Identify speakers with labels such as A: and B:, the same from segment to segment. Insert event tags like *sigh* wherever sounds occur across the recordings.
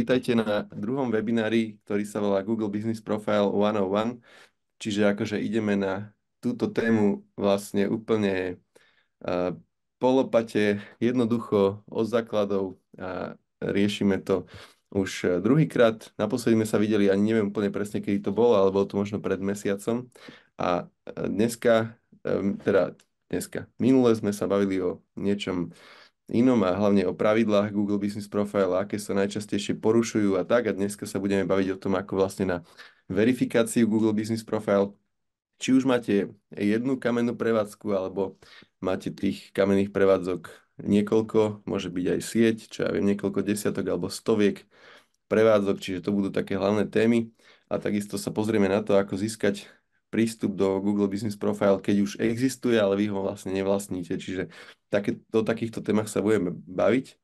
A: pýtajte na druhom webinári, ktorý sa volá Google Business Profile 101, čiže akože ideme na túto tému vlastne úplne e, polopate, jednoducho od základov a riešime to už druhýkrát. Naposledy sme sa videli, ani neviem úplne presne, kedy to bolo, ale bolo to možno pred mesiacom. A e, dneska, e, teda dneska, minule sme sa bavili o niečom inom a hlavne o pravidlách Google Business Profile, aké sa najčastejšie porušujú a tak. A dneska sa budeme baviť o tom, ako vlastne na verifikáciu Google Business Profile, či už máte jednu kamennú prevádzku alebo máte tých kamenných prevádzok niekoľko, môže byť aj sieť, čo ja viem, niekoľko desiatok alebo stoviek prevádzok, čiže to budú také hlavné témy. A takisto sa pozrieme na to, ako získať prístup do Google Business Profile, keď už existuje, ale vy ho vlastne nevlastníte. Čiže také, o takýchto témach sa budeme baviť.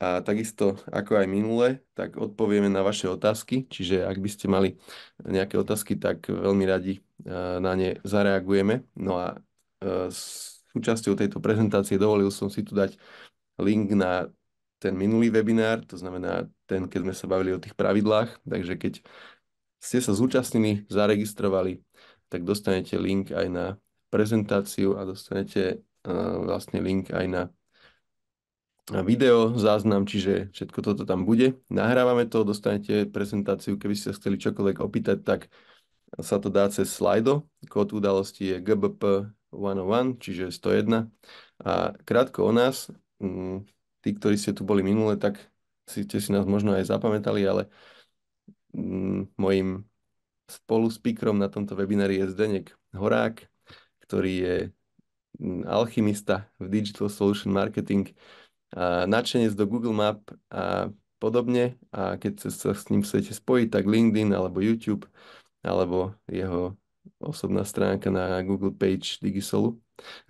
A: A takisto ako aj minule, tak odpovieme na vaše otázky. Čiže ak by ste mali nejaké otázky, tak veľmi radi e, na ne zareagujeme. No a e, s súčasťou tejto prezentácie dovolil som si tu dať link na ten minulý webinár, to znamená ten, keď sme sa bavili o tých pravidlách. Takže keď ste sa zúčastnili, zaregistrovali, tak dostanete link aj na prezentáciu a dostanete uh, vlastne link aj na, video záznam, čiže všetko toto tam bude. Nahrávame to, dostanete prezentáciu, keby ste chceli čokoľvek opýtať, tak sa to dá cez Slido. Kód udalosti je GBP 101, čiže 101. A krátko o nás, mm, tí, ktorí ste tu boli minule, tak ste si nás možno aj zapamätali, ale mm, mojim Spolu s Pikrom na tomto webinári je Zdenek Horák, ktorý je alchymista v Digital Solution Marketing, a nadšenec do Google Map a podobne. A keď sa s ním chcete spojiť, tak LinkedIn alebo YouTube alebo jeho osobná stránka na Google page Digisolu.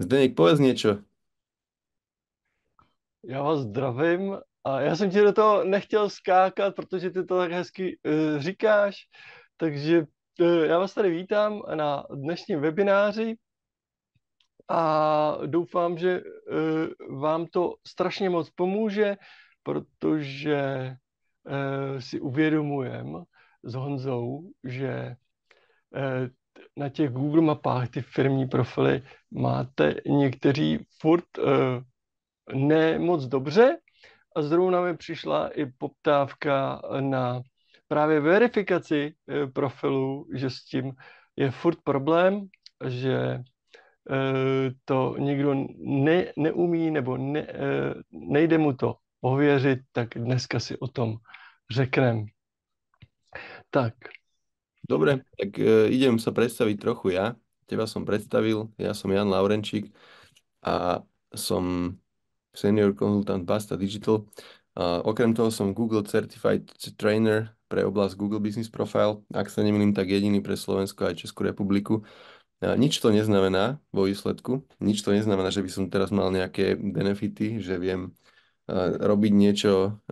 A: Zdenek, povedz niečo.
B: Ja vás zdravím. A já jsem ti do toho nechtěl skákat, protože ty to tak hezky uh, říkáš. Takže e, já vás tady vítám na dnešním webináři a doufám, že e, vám to strašně moc pomůže, protože e, si uvědomujem s Honzou, že na těch Google mapách ty firmní profily máte někteří furt ne moc dobře a zrovna mi přišla i poptávka na právě verifikaci eh, profilů, že s tím je furt problém, že eh, to nikdo ne, neumí nebo ne, eh, nejde mu to ověřit, tak dneska si o tom řeknem. Tak.
A: Dobre, tak idem sa predstaviť trochu ja. Teba som predstavil, ja som Jan Laurenčík a som senior konzultant Basta Digital. A okrem toho som Google Certified Trainer pre oblasť Google Business Profile, ak sa nemýlim, tak jediný pre Slovensko aj Českú republiku. Nič to neznamená vo výsledku, nič to neznamená, že by som teraz mal nejaké benefity, že viem robiť niečo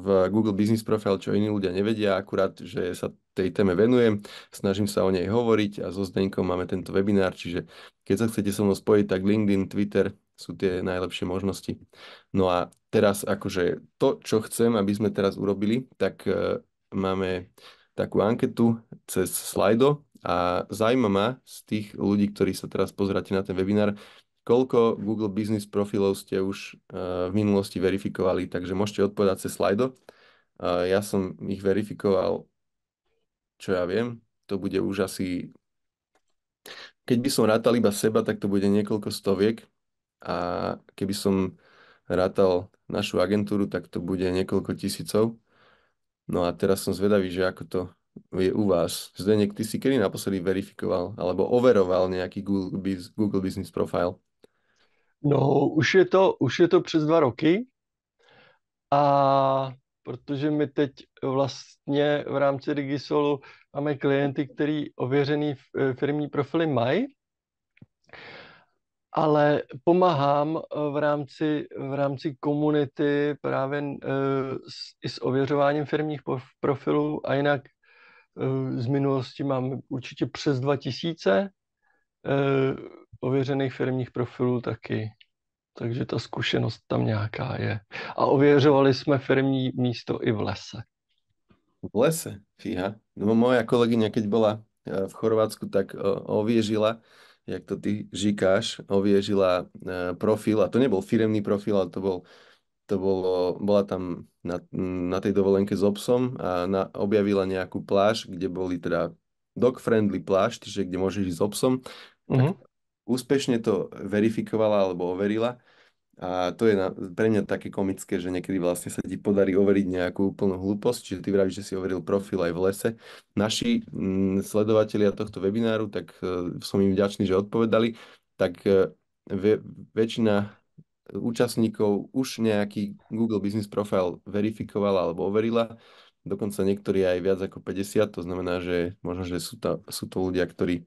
A: v Google Business Profile, čo iní ľudia nevedia, akurát, že sa tej téme venujem, snažím sa o nej hovoriť a so Zdenkom máme tento webinár, čiže keď sa chcete so mnou spojiť, tak LinkedIn, Twitter sú tie najlepšie možnosti. No a teraz akože to, čo chcem, aby sme teraz urobili, tak e, máme takú anketu cez Slido a zaujíma ma z tých ľudí, ktorí sa teraz pozeráte na ten webinár, koľko Google Business profilov ste už eh, v minulosti verifikovali, takže môžete odpovedať cez Slido. Eh, ja som ich verifikoval, čo ja viem, to bude už asi... Keď by som rátal iba seba, tak to bude niekoľko stoviek a keby som rátal našu agentúru, tak to bude niekoľko tisícov. No a teraz som zvedavý, že ako to je u vás. Zdenek, ty si kedy naposledy verifikoval alebo overoval nějaký Google, Biz, Google Business Profile?
B: No, už je, to, už je to přes dva roky a protože my teď vlastně v rámci Digisolu máme klienty, který ověřený eh, firmní profily mají, ale pomáhám eh, v rámci, v rámci komunity právě eh, s, i s ověřováním firmních profilů a jinak eh, z minulosti mám určitě přes 2000 ověřených firmních profilů taky. Takže ta zkušenost tam nějaká je. A ověřovali jsme firmní místo i v lese. V lese?
A: Fíha. No moja kolegyňa, keď bola v Chorvátsku, tak ověřila jak to ty říkáš, oviežila eh, profil, a to nebol firemný profil, ale to bol to bolo, bola tam na, na tej dovolenke s obsom a na, objavila nejakú pláž, kde boli teda dog-friendly pláž, čiže kde môžeš ísť s obsom. Mm-hmm. Tak mhm. úspešne to verifikovala alebo overila a to je na, pre mňa také komické, že niekedy vlastne sa ti podarí overiť nejakú úplnú hlúposť, čiže ty vravíš, že si overil profil aj v lese. Naši m, mm, sledovatelia tohto webináru, tak uh, som im vďačný, že odpovedali, tak uh, ve, väčšina účastníkov už nejaký Google Business Profile verifikovala alebo overila, dokonca niektorí aj viac ako 50, to znamená, že možno, že sú, to, sú to ľudia, ktorí,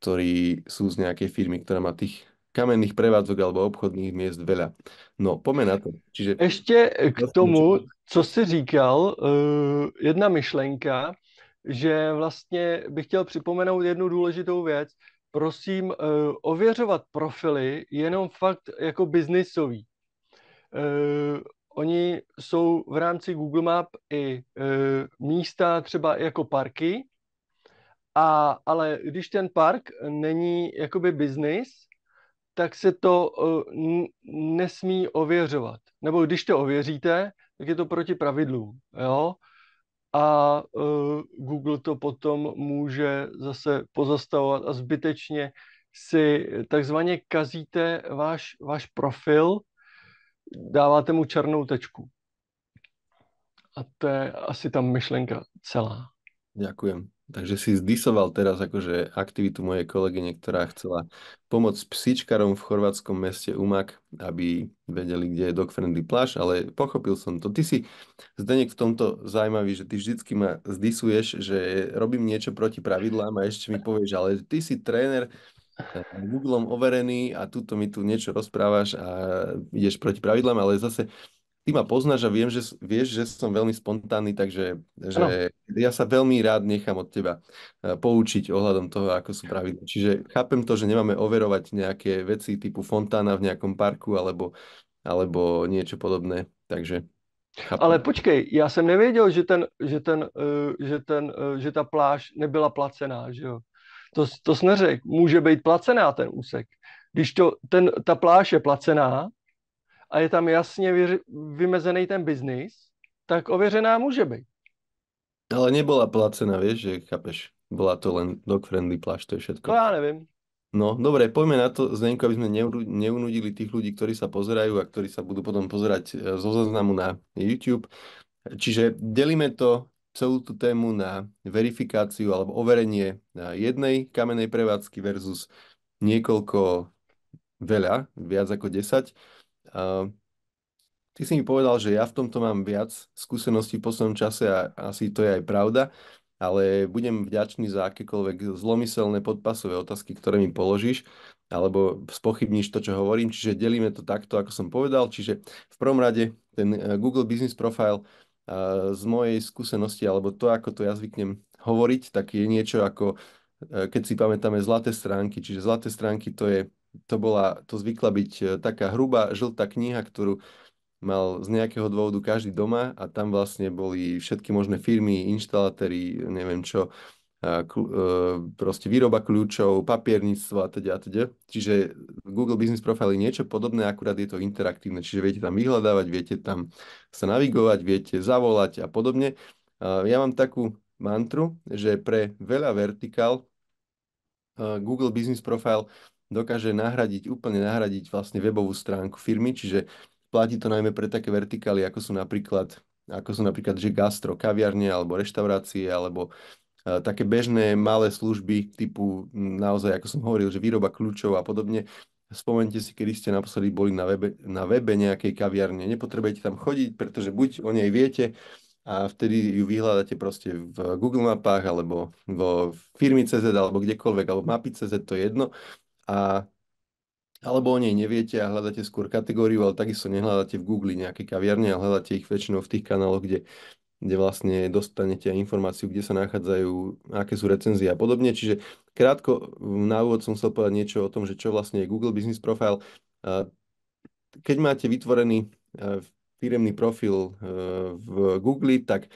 A: ktorí sú z nejakej firmy, ktorá má tých kamenných prevádzok alebo obchodných miest veľa. No, poďme na to. Čiže...
B: Ještě k vlastne tomu, co jsi říkal, eh, jedna myšlenka, že vlastne bych chtěl připomenout jednu důležitou věc. Prosím, eh, ověřovat profily jenom fakt jako biznisový. Eh, oni jsou v rámci Google Map i místa třeba jako parky, a, ale když ten park není jakoby biznis, tak se to eh, nesmí ověřovat. Nebo když to ověříte, tak je to proti pravidlům. Jo? A eh, Google to potom může zase pozastavovat a zbytečně si takzvaně kazíte váš, váš profil, dáváte mu černou tečku. A to je asi tam myšlenka celá.
A: Ďakujem. Takže si zdisoval teraz akože aktivitu mojej kolegyne, ktorá chcela pomôcť psičkarom v chorvátskom meste Umak, aby vedeli, kde je dog-friendly pláž, ale pochopil som to. Ty si, Zdenek, v tomto zaujímavý, že ty vždycky ma zdisuješ, že robím niečo proti pravidlám a ešte mi povieš, ale ty si tréner, eh, Google overený a tuto mi tu niečo rozprávaš a ideš proti pravidlám, ale zase ty ma poznáš a viem, že, vieš, že som veľmi spontánny, takže že ja sa veľmi rád nechám od teba eh, poučiť ohľadom toho, ako sú pravidla. Čiže chápem to, že nemáme overovať nejaké veci typu fontána v nejakom parku alebo, alebo niečo podobné. Takže chápem. Ale
B: počkej, já jsem nevěděl, že, ten, že, ten, eh, že, ten, eh, že ta pláž nebyla placená, že jo? To, to jsi neřekl. Může být placená ten úsek. Když to, ten, ta pláž je placená, a je tam jasně vyři- vymezený ten biznis, tak ověřená může být. Ale
A: nebola placená, vieš, že chápeš. Bola to len dog-friendly pláž, to je všetko. To ja neviem. No, no dobre, poďme na to, Zdenko, aby sme neunudili tých ľudí, ktorí sa pozerajú a ktorí sa budú potom pozerať e, zo zaznamu na YouTube. Čiže delíme to, celú tú tému na verifikáciu alebo overenie na e, jednej kamenej prevádzky versus niekoľko veľa, viac ako 10. Uh, ty si mi povedal, že ja v tomto mám viac skúseností v poslednom čase a asi to je aj pravda, ale budem vďačný za akékoľvek zlomyselné podpasové otázky, ktoré mi položíš alebo spochybníš to, čo hovorím. Čiže delíme to takto, ako som povedal. Čiže v prvom rade ten eh, Google Business Profile eh, z mojej skúsenosti, alebo to, ako to ja zvyknem hovoriť, tak je niečo ako, eh, keď si pamätáme zlaté stránky. Čiže zlaté stránky to je to, bola, to zvykla byť e, taká hrubá žltá kniha, ktorú mal z nejakého dôvodu každý doma a tam vlastne boli všetky možné firmy, inštalatéry, neviem čo, e, proste výroba kľúčov, papierníctvo a teda a teda. Čiže Google Business Profile je niečo podobné, akurát je to interaktívne, čiže viete tam vyhľadávať, viete tam sa navigovať, viete zavolať a podobne. Ja mám takú mantru, že pre veľa vertikál e, Google Business Profile dokáže nahradiť, úplne nahradiť vlastne webovú stránku firmy, čiže platí to najmä pre také vertikály, ako sú napríklad, ako sú napríklad že gastro, kaviarne alebo reštaurácie, alebo e, také bežné malé služby typu naozaj, ako som hovoril, že výroba kľúčov a podobne. Spomente si, kedy ste naposledy boli na webe, na webe nejakej kaviarne. Nepotrebujete tam chodiť, pretože buď o nej viete a vtedy ju vyhľadáte proste v Google mapách alebo vo firmy CZ alebo kdekoľvek, alebo mapy CZ, to je jedno a alebo o nej neviete a hľadáte skôr kategóriu, ale takisto nehľadáte v Google nejaké kaviarne a hľadáte ich väčšinou v tých kanáloch, kde, kde vlastne dostanete informáciu, kde sa nachádzajú, aké sú recenzie a podobne. Čiže krátko na úvod som chcel povedať niečo o tom, že čo vlastne je Google Business Profile. Keď máte vytvorený firemný profil e, v Google, tak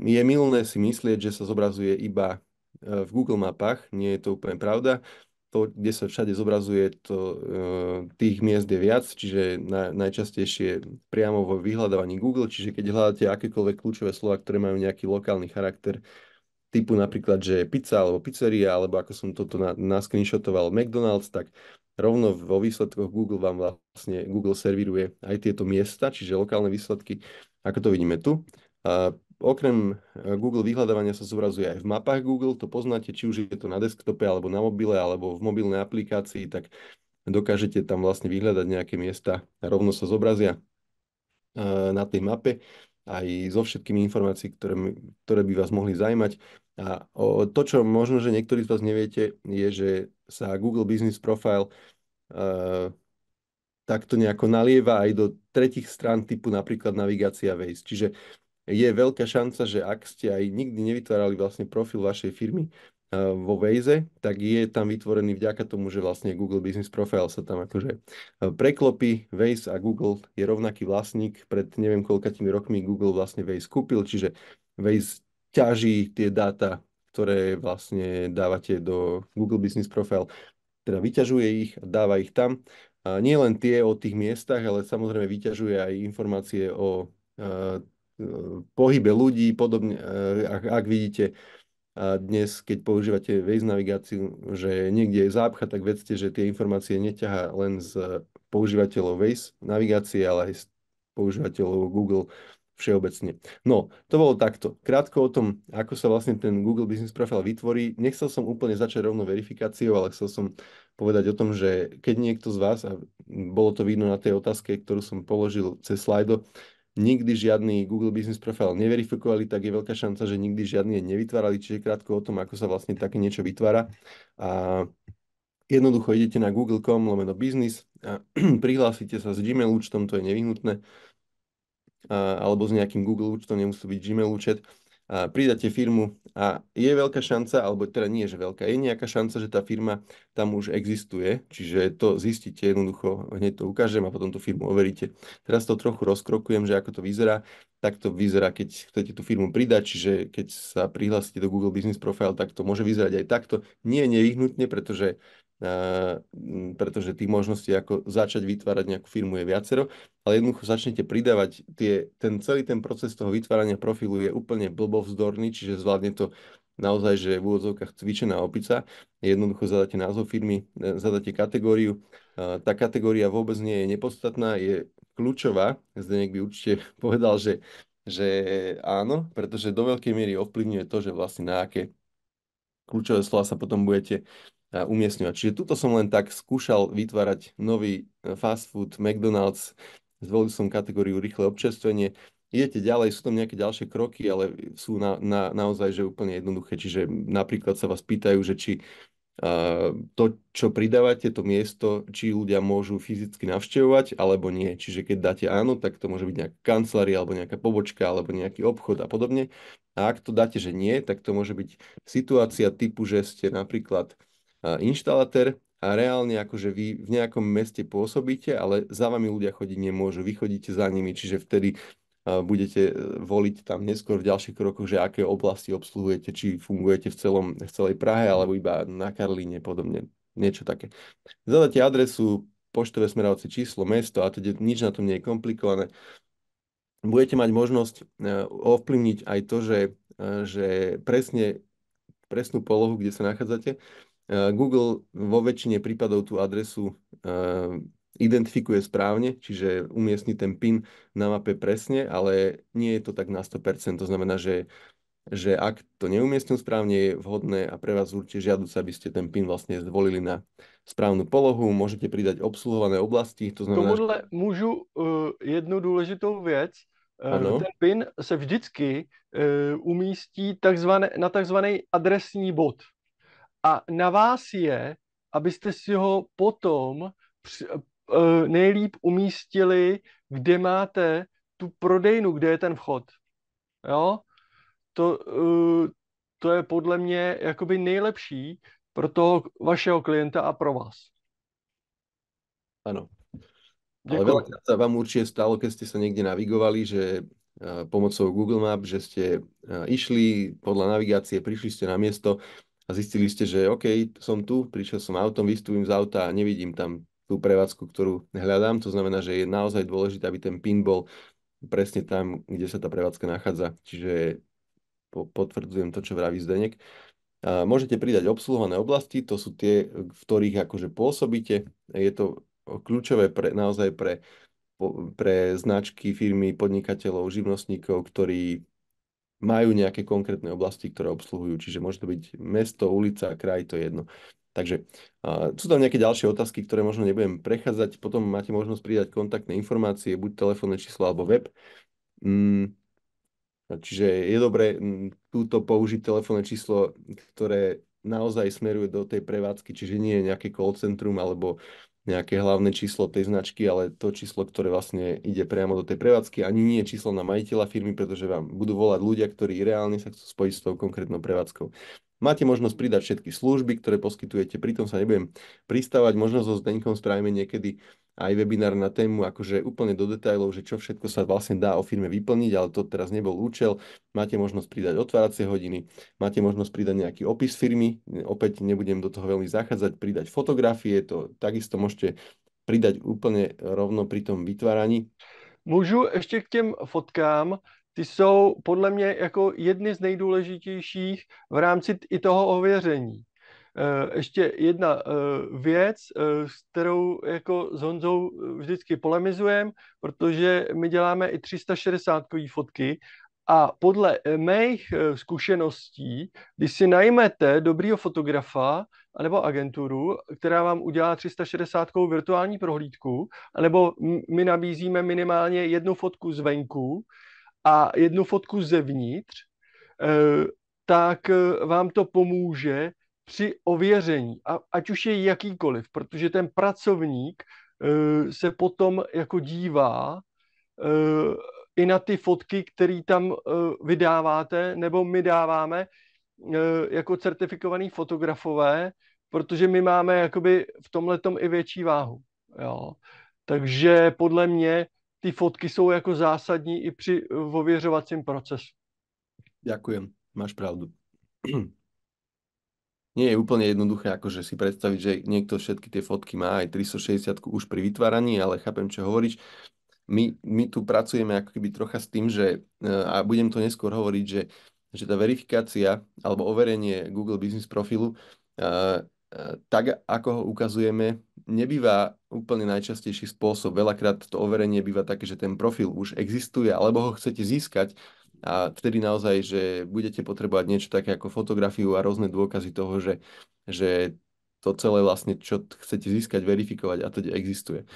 A: je milné si myslieť, že sa zobrazuje iba e, v Google mapách. Nie je to úplne pravda to, kde sa všade zobrazuje, to, e, tých miest je viac, čiže na, najčastejšie priamo vo vyhľadávaní Google, čiže keď hľadáte akékoľvek kľúčové slova, ktoré majú nejaký lokálny charakter, typu napríklad, že pizza alebo pizzeria, alebo ako som toto na, naskrinshotoval McDonald's, tak rovno vo výsledkoch Google vám vlastne, Google serviruje aj tieto miesta, čiže lokálne výsledky, ako to vidíme tu. A Okrem e, Google vyhľadávania sa zobrazuje aj v mapách Google, to poznáte, či už je to na desktope alebo na mobile alebo v mobilnej aplikácii, tak dokážete tam vlastne vyhľadať nejaké miesta, a rovno sa zobrazia e, na tej mape aj so všetkými informácií, ktoré, ktoré by vás mohli zajímať. A to, čo možno, že niektorí z vás neviete, je, že sa Google Business Profile e, takto nejako nalieva aj do tretich strán typu napríklad navigácia Waze. Čiže je veľká šanca, že ak ste aj nikdy nevytvárali vlastne profil vašej firmy eh, vo Waze, tak je tam vytvorený vďaka tomu, že vlastne Google Business Profile sa tam akože eh, preklopí. Waze a Google je rovnaký vlastník. Pred neviem koľkatými rokmi Google vlastne Waze kúpil, čiže Waze ťaží tie dáta, ktoré vlastne dávate do Google Business Profile. Teda vyťažuje ich, dáva ich tam. A nie len tie o tých miestach, ale samozrejme vyťažuje aj informácie o eh, pohybe ľudí, podobne, e, ak, ak vidíte e, dnes, keď používate Waze navigáciu, že niekde je zápcha, tak vedzte, že tie informácie neťahá len z používateľov Waze navigácie, ale aj z používateľov Google všeobecne. No, to bolo takto. Krátko o tom, ako sa vlastne ten Google Business Profile vytvorí. Nechcel som úplne začať rovno verifikáciou, ale chcel som povedať o tom, že keď niekto z vás, a bolo to vidno na tej otázke, ktorú som položil cez slajdo, nikdy žiadny Google Business Profile neverifikovali, tak je veľká šanca, že nikdy žiadny nevytvárali, čiže krátko o tom, ako sa vlastne také niečo vytvára. A jednoducho idete na google.com lomeno business, a *clears throat* prihlásite sa s Gmail účtom, to je nevyhnutné, a, alebo s nejakým Google účtom, nemusí byť Gmail účet pridáte firmu a je veľká šanca, alebo teda nie, že veľká, je nejaká šanca, že tá firma tam už existuje, čiže to zistíte jednoducho, hneď to ukážem a potom tú firmu overíte. Teraz to trochu rozkrokujem, že ako to vyzerá, tak to vyzerá, keď chcete tú firmu pridať, čiže keď sa prihlásite do Google Business Profile, tak to môže vyzerať aj takto. Nie nevyhnutne, pretože pretože tých možností, ako začať vytvárať nejakú firmu je viacero, ale jednoducho začnete pridávať tie, ten celý ten proces toho vytvárania profilu je úplne blbovzdorný, čiže zvládne to naozaj, že v úvodzovkách cvičená opica. Jednoducho zadáte názov firmy, e, zadáte kategóriu. Tá kategória vôbec nie je nepodstatná, je kľúčová. Zdenek by určite *laughs* povedal, že, že áno, pretože do veľkej miery ovplyvňuje to, že vlastne na aké kľúčové slova sa potom budete umiestňovať. Čiže tuto som len tak skúšal vytvárať nový e, fast food, McDonald's, zvolil som kategóriu rýchle občerstvenie, idete ďalej, sú tam nejaké ďalšie kroky, ale sú na, na, naozaj že úplne jednoduché. Čiže napríklad sa vás pýtajú, že či uh, to, čo pridávate, to miesto, či ľudia môžu fyzicky navštevovať alebo nie. Čiže keď dáte áno, tak to môže byť nejaká kancelária alebo nejaká pobočka alebo nejaký obchod a podobne. A ak to dáte, že nie, tak to môže byť situácia typu, že ste napríklad inštalatér a reálne akože vy v nejakom meste pôsobíte, ale za vami ľudia chodiť nemôžu, vy chodíte za nimi, čiže vtedy budete e, voliť tam neskôr v ďalších krokoch, že aké oblasti obsluhujete, či fungujete v, celom, v celej Prahe alebo iba na Karlíne podobne, niečo také. Zadáte adresu, poštové smerovacie číslo, mesto a teda nič na tom nie je komplikované. Budete mať možnosť e, ovplyvniť aj to, že, e, že presne, presnú polohu, kde sa nachádzate, Eh, Google vo väčšine prípadov tú adresu eh, identifikuje správne, čiže umiestni ten PIN na mape presne, ale nie je to tak na 100%. To znamená, že, že ak to neumiestnil správne, je vhodné a pre vás určite žiaduce, aby ste ten PIN vlastne zvolili na správnu polohu. Môžete pridať obsluhované oblasti. To znamená, Tomuhle
B: môžu uh, eh, jednu dôležitú vec. Ano. Ten PIN sa vždycky uh, umístí takzvané, na takzvaný adresný bod. A na vás je, abyste si ho potom při, eh, nejlíp umístili, kde máte tu prodejnu, kde je ten vchod. Jo? To, eh, to je podle mě jakoby nejlepší pro toho vašeho klienta a pro vás.
A: Ano. Ale veľakrát sa vám určite stalo, keď ste sa niekde navigovali, že eh, pomocou Google Map, že ste išli podľa navigácie, prišli ste na miesto, a zistili ste, že OK, som tu, prišiel som autom, vystúpim z auta a nevidím tam tú prevádzku, ktorú hľadám. To znamená, že je naozaj dôležité, aby ten pin bol presne tam, kde sa tá prevádzka nachádza. Čiže potvrdzujem to, čo vraví Zdenek. A môžete pridať obsluhované oblasti, to sú tie, v ktorých akože pôsobíte. Je to kľúčové pre, naozaj pre, pre značky, firmy, podnikateľov, živnostníkov, ktorí majú nejaké konkrétne oblasti, ktoré obsluhujú, čiže môže to byť mesto, ulica, kraj, to je jedno. Takže uh, sú tam nejaké ďalšie otázky, ktoré možno nebudem prechádzať, potom máte možnosť pridať kontaktné informácie, buď telefónne číslo alebo web. Mm, čiže je dobré m, mm, túto použiť telefónne číslo, ktoré naozaj smeruje do tej prevádzky, čiže nie je nejaké call centrum alebo nejaké hlavné číslo tej značky, ale to číslo, ktoré vlastne ide priamo do tej prevádzky, ani nie je číslo na majiteľa firmy, pretože vám budú volať ľudia, ktorí reálne sa chcú spojiť s tou konkrétnou prevádzkou. Máte možnosť pridať všetky služby, ktoré poskytujete, pritom sa nebudem pristávať, možno so Zdeňkom spravíme niekedy aj webinár na tému akože úplne do detajlov, že čo všetko sa vlastne dá o firme vyplniť, ale to teraz nebol účel. Máte možnosť pridať otváracie hodiny, máte možnosť pridať nejaký opis firmy, opäť nebudem do toho veľmi zachádzať, pridať
B: fotografie, to takisto môžete pridať úplne rovno pri tom vytváraní. Môžu ešte k tým fotkám, ty sú podľa mňa jako jedny z nejdůležitějších v rámci i toho ověření. Eh, ještě jedna eh, věc, eh, s kterou jako s Honzou vždycky polemizujeme, protože my děláme i 360 fotky a podle mých zkušeností, když si najmete dobrýho fotografa anebo agenturu, která vám udělá 360 virtuální prohlídku, anebo my nabízíme minimálně jednu fotku zvenku a jednu fotku zevnitř, tak vám to pomůže při ověření, a, ať už je jakýkoliv, protože ten pracovník uh, se potom jako dívá uh, i na ty fotky, které tam uh, vydáváte, nebo my dáváme uh, jako certifikovaný fotografové, protože my máme jakoby v tomhle i větší váhu. Jo. Takže podle mě ty fotky jsou jako zásadní i při ověřovacím procesu.
A: Ďakujem, máš pravdu nie je úplne jednoduché akože si predstaviť, že niekto všetky tie fotky má aj 360 už pri vytváraní, ale chápem, čo hovoríš. My, my tu pracujeme ako keby trocha s tým, že, e, a budem to neskôr hovoriť, že, že tá verifikácia alebo overenie Google Business profilu e, e, tak, ako ho ukazujeme, nebýva úplne najčastejší spôsob. Veľakrát to overenie býva také, že ten profil už existuje, alebo ho chcete získať, a vtedy naozaj, že budete potrebovať niečo také ako fotografiu a rôzne dôkazy toho, že, že to celé vlastne, čo chcete získať, verifikovať a to existuje.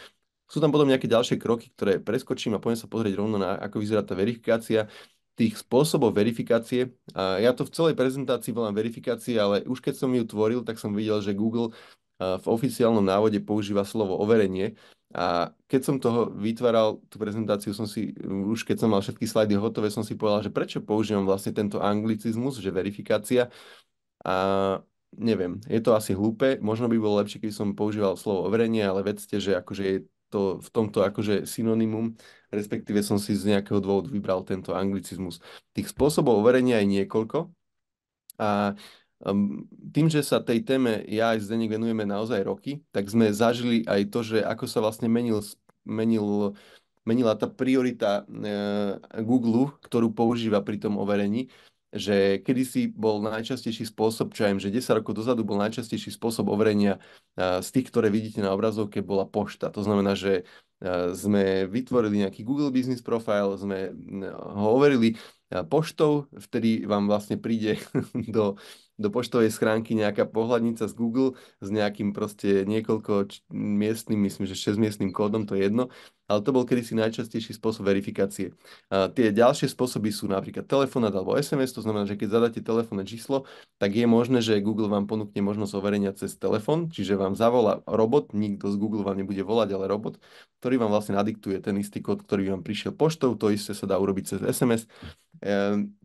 A: Sú tam potom nejaké ďalšie kroky, ktoré preskočím a poďme sa pozrieť rovno na, ako vyzerá tá verifikácia tých spôsobov verifikácie. A ja to v celej prezentácii volám verifikácie, ale už keď som ju tvoril, tak som videl, že Google v oficiálnom návode používa slovo overenie, a keď som toho vytváral, tú prezentáciu som si, už keď som mal všetky slajdy hotové, som si povedal, že prečo používam vlastne tento anglicizmus, že verifikácia. A neviem, je to asi hlúpe, možno by bolo lepšie, keby som používal slovo overenie, ale vedzte, že akože je to v tomto akože synonymum, respektíve som si z nejakého dôvodu vybral tento anglicizmus. Tých spôsobov overenia je niekoľko a Um, tým, že sa tej téme ja aj Zdenek venujeme naozaj roky, tak sme zažili aj to, že ako sa vlastne menil, menil, menila tá priorita e, Google, ktorú používa pri tom overení, že kedysi bol najčastejší spôsob, čo aj im, že 10 rokov dozadu bol najčastejší spôsob overenia e, z tých, ktoré vidíte na obrazovke, bola pošta. To znamená, že e, sme vytvorili nejaký Google Business Profile, sme e, ho overili e, poštou, vtedy vám vlastne príde *laughs* do, do poštovej schránky nejaká pohľadnica z Google s nejakým proste niekoľko miestným, miestnym, myslím, že 6 miestnym kódom, to je jedno, ale to bol kedysi najčastejší spôsob verifikácie. A tie ďalšie spôsoby sú napríklad telefonát alebo SMS, to znamená, že keď zadáte telefónne číslo, tak je možné, že Google vám ponúkne možnosť overenia cez telefón, čiže vám zavolá robot, nikto z Google vám nebude volať, ale robot, ktorý vám vlastne nadiktuje ten istý kód, ktorý vám prišiel poštou, to isté sa dá urobiť cez SMS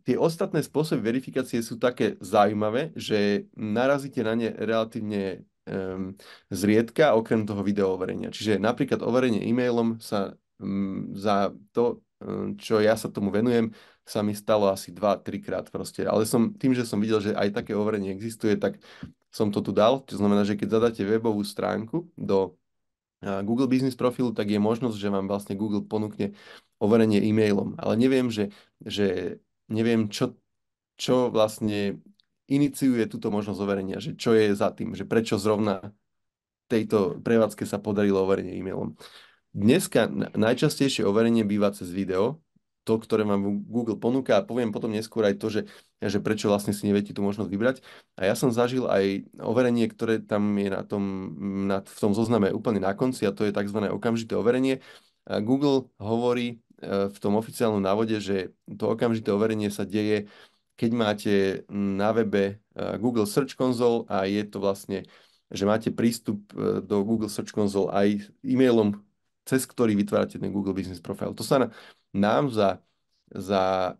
A: tie ostatné spôsoby verifikácie sú také zaujímavé, že narazíte na ne relatívne um, zriedka, okrem toho videooverenia. Čiže napríklad overenie e-mailom sa um, za to, um, čo ja sa tomu venujem, sa mi stalo asi 2-3 krát proste. Ale som, tým, že som videl, že aj také overenie existuje, tak som to tu dal. To znamená, že keď zadáte webovú stránku do Google Business profilu, tak je možnosť, že vám vlastne Google ponúkne overenie e-mailom. Ale neviem, že, že neviem, čo, čo vlastne iniciuje túto možnosť overenia, že čo je za tým, že prečo zrovna tejto prevádzke sa podarilo overenie e-mailom. Dneska najčastejšie overenie býva cez video, to, ktoré vám Google ponúka a poviem potom neskôr aj to, že, že prečo vlastne si neviete tú možnosť vybrať. A ja som zažil aj overenie, ktoré tam je na tom, na, v tom zozname úplne na konci a to je tzv. okamžité overenie. A Google hovorí Eh, v tom oficiálnom návode, že to okamžité overenie sa deje, keď máte na webe eh, Google Search Console a je to vlastne, že máte prístup eh, do Google Search Console aj e-mailom, cez ktorý vytvárate ten Google Business Profile. To sa nám za, za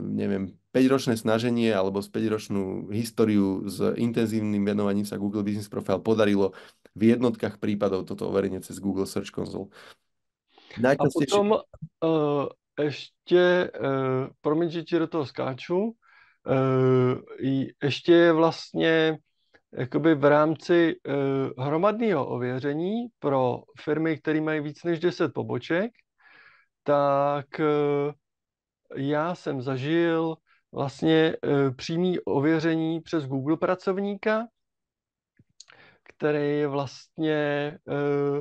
A: neviem, 5-ročné snaženie alebo z 5-ročnú históriu s intenzívnym venovaním sa Google Business Profile podarilo v jednotkách prípadov toto overenie cez Google Search Console. Najčastejšie... A potom
B: uh, ešte, uh, promiň, že ti do toho skáču, uh, ještě je vlastně jakoby v rámci uh, hromadného ověření pro firmy, které mají víc než 10 poboček, tak uh, já jsem zažil vlastně uh, přímý ověření přes Google pracovníka, který vlastně uh,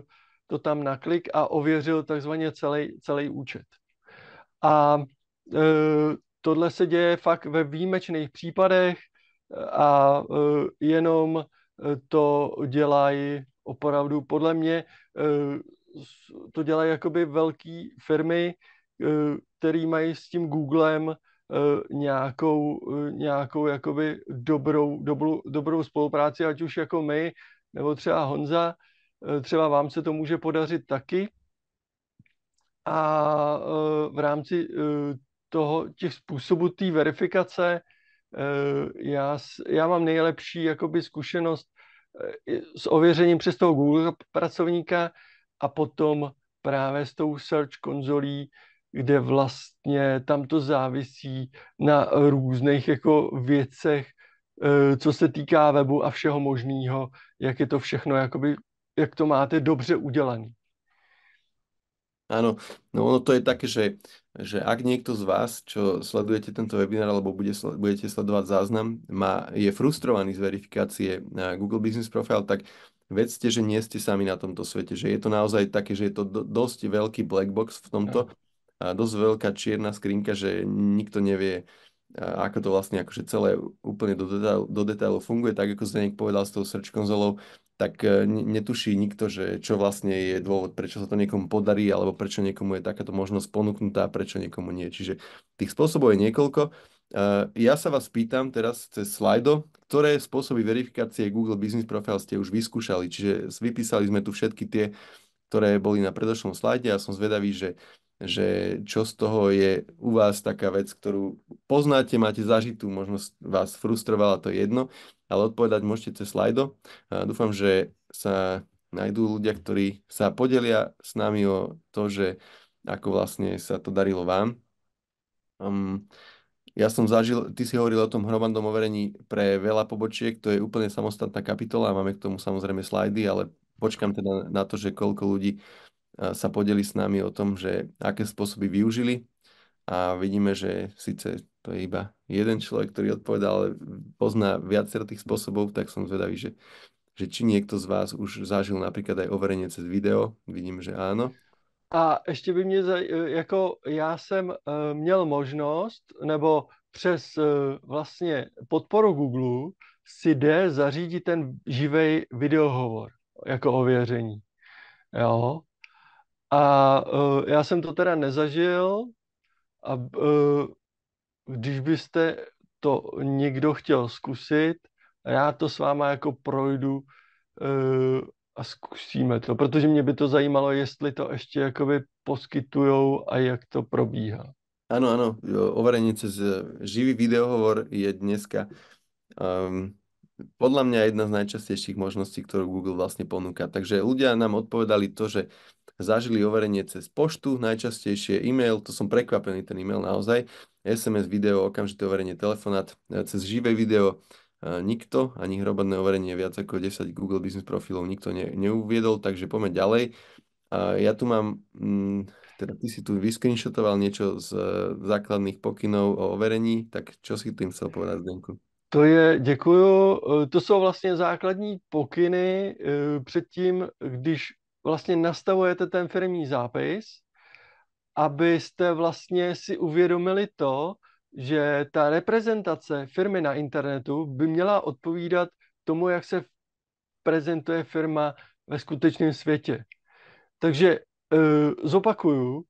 B: to tam na klik a ověřil takzvaně celý, celý účet. A e, tohle se děje fakt ve výjimečných případech a e, jenom e, to dělají opravdu, podle mě, e, to dělají jakoby velký firmy, e, které mají s tím Googlem e, nějakou, nějakou jakoby dobrou, dobrou, dobrou spolupráci, ať už jako my, nebo třeba Honza, Eh, třeba vám se to může podařit taky. A eh, v rámci eh, toho, těch způsobů té verifikace já, já mám nejlepší jakoby, zkušenost s ověřením přes toho Google pracovníka a potom právě s tou search konzolí, kde vlastně tam to závisí na různých jako věcech, co se týká webu a všeho možného, jak je to všechno jakoby jak to máte dobře udělaný.
A: Áno, no ono to je také, že, že ak niekto z vás, čo sledujete tento webinár alebo bude, budete sledovať záznam, má, je frustrovaný z verifikácie na eh, Google Business Profile, tak vedzte, že nie ste sami na tomto svete, že je to naozaj také, že je to do, dosť veľký black box v tomto a dosť veľká čierna skrinka, že nikto nevie, ako to vlastne akože celé úplne do detailu, do detailu funguje, tak ako Zdenek povedal s tou search konzolou, tak e, netuší nikto, že čo vlastne je dôvod, prečo sa to niekomu podarí, alebo prečo niekomu je takáto možnosť ponúknutá, prečo niekomu nie. Čiže tých spôsobov je niekoľko. E, ja sa vás pýtam teraz cez slajdo, ktoré spôsoby verifikácie Google Business Profile ste už vyskúšali. Čiže vypísali sme tu všetky tie, ktoré boli na predošlom slajde a som zvedavý, že že čo z toho je u vás taká vec, ktorú poznáte, máte zažitú, možno vás frustrovala to jedno, ale odpovedať môžete cez slajdo. A dúfam, že sa nájdú ľudia, ktorí sa podelia s nami o to, že ako vlastne sa to darilo vám. Um, ja som zažil, ty si hovoril o tom hromadnom overení pre veľa pobočiek, to je úplne samostatná kapitola, máme k tomu samozrejme slajdy, ale počkam teda na to, že koľko ľudí sa podeli s nami o tom, že aké spôsoby využili a vidíme, že síce to je iba jeden človek, ktorý odpovedal, ale pozná viacero tých spôsobov, tak som zvedavý, že, že či niekto z vás už zažil napríklad aj overenie cez video. Vidím, že áno.
B: A ešte by e, ako ja som e, měl možnosť, nebo přes vlastne podporu Google si jde zařídit ten živej videohovor jako ověření. Jo? A uh, já jsem to teda nezažil a uh, když byste to někdo chtěl zkusit, já to s váma jako projdu uh, a zkusíme to, protože mě by to zajímalo, jestli to ještě jakoby poskytujou a jak to probíhá.
A: Ano, ano. overenie cez živý videohovor je dneska um, podľa mňa jedna z najčastejších možností, ktorú Google vlastne ponúka. Takže ľudia nám odpovedali to, že zažili overenie cez poštu, najčastejšie e-mail, to som prekvapený, ten e-mail naozaj, SMS, video, okamžité overenie, telefonát, e, cez živé video, e, nikto, ani hrobadné overenie viac ako 10 Google Business profilov nikto ne, neuviedol, takže poďme ďalej. Ja tu mám, mm, teda ty si tu vyscreenshotoval niečo z e, základných pokynov o overení, tak čo si tým chcel povedať,
B: Zdenku? To je, děkuju. Eh, to jsou vlastně základní pokyny eh, před tím, když vlastně nastavujete ten firmní zápis, abyste vlastně si uvědomili to, že ta reprezentace firmy na internetu by měla odpovídat tomu, jak se prezentuje firma ve skutečném světě. Takže eh, zopakuju,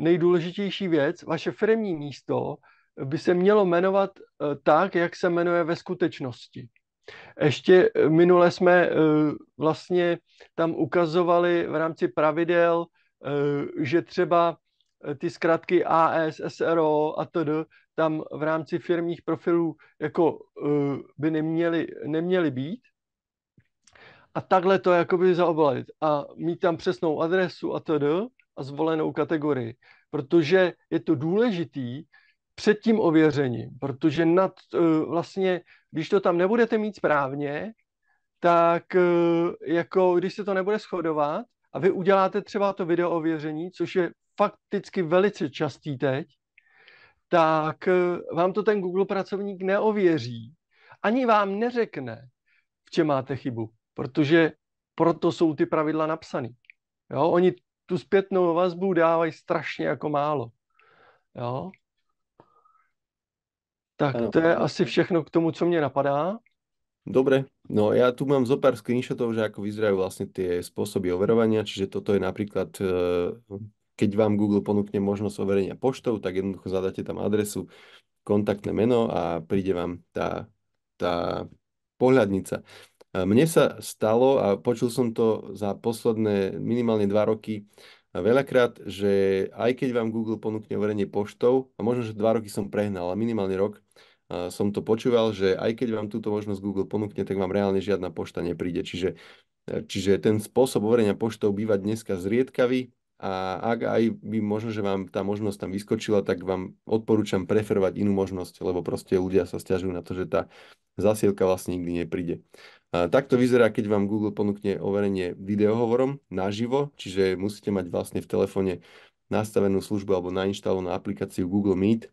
B: nejdůležitější věc, vaše firmní místo by se mělo jmenovat eh, tak, jak se jmenuje ve skutečnosti. Ještě eh, minule jsme eh, vlastně tam ukazovali v rámci pravidel, že třeba ty zkratky AS, SRO a td. tam v rámci firmních profilů jako by neměly, neměly být. A takhle to jakoby zaobalit a mít tam přesnou adresu a td. a zvolenou kategorii. Protože je to důležitý, před tím ověřením, protože nad, eh, vlastně, když to tam nebudete mít správně, tak eh, jako když se to nebude shodovat a vy uděláte třeba to video ověření, což je fakticky velice častý teď, tak eh, vám to ten Google pracovník neověří. Ani vám neřekne, v čem máte chybu, protože proto jsou ty pravidla napsané. Jo, oni tu zpětnou vazbu dávají strašně jako málo. Jo, tak ano. to je asi všechno k tomu, co mě napadá.
A: Dobre, no ja tu mám zo pár screenshotov, že ako vyzerajú vlastne tie spôsoby overovania, čiže toto je napríklad, e, keď vám Google ponúkne možnosť overenia poštou, tak jednoducho zadáte tam adresu, kontaktné meno a príde vám tá, tá pohľadnica. E, mne sa stalo, a počul som to za posledné minimálne dva roky, a veľakrát, že aj keď vám Google ponúkne overenie poštou, a možno, že dva roky som prehnal, ale minimálne rok, som to počúval, že aj keď vám túto možnosť Google ponúkne, tak vám reálne žiadna pošta nepríde. Čiže, e, čiže ten spôsob overenia poštou býva dneska zriedkavý a ak aj by možno, že vám tá možnosť tam vyskočila, tak vám odporúčam preferovať inú možnosť, lebo proste ľudia sa stiažujú na to, že tá zasielka vlastne nikdy nepríde. A takto vyzerá, keď vám Google ponúkne overenie videohovorom naživo, čiže musíte mať vlastne v telefóne nastavenú službu alebo nainštalovanú aplikáciu Google Meet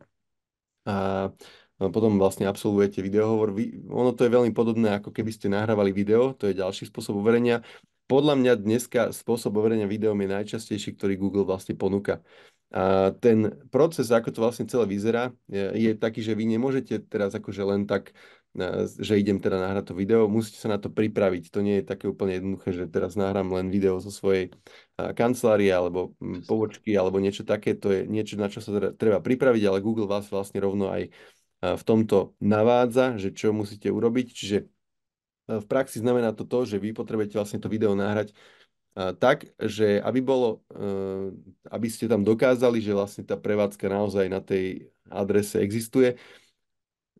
A: a potom vlastne absolvujete videohovor. Ono to je veľmi podobné, ako keby ste nahrávali video, to je ďalší spôsob overenia podľa mňa dneska spôsob overenia videom je najčastejší, ktorý Google vlastne ponúka. A ten proces, ako to vlastne celé vyzerá, je, je taký, že vy nemôžete teraz akože len tak, e, že idem teda nahrať to video, musíte sa na to pripraviť. To nie je také úplne jednoduché, že teraz nahrám len video zo svojej e, kancelárie alebo povočky, alebo niečo také. To je niečo, na čo sa teda treba pripraviť, ale Google vás vlastne rovno aj e, v tomto navádza, že čo musíte urobiť. Čiže v praxi znamená to to, že vy potrebujete vlastne to video nahrať tak, že aby bolo, e, aby ste tam dokázali, že vlastne tá prevádzka naozaj na tej adrese existuje,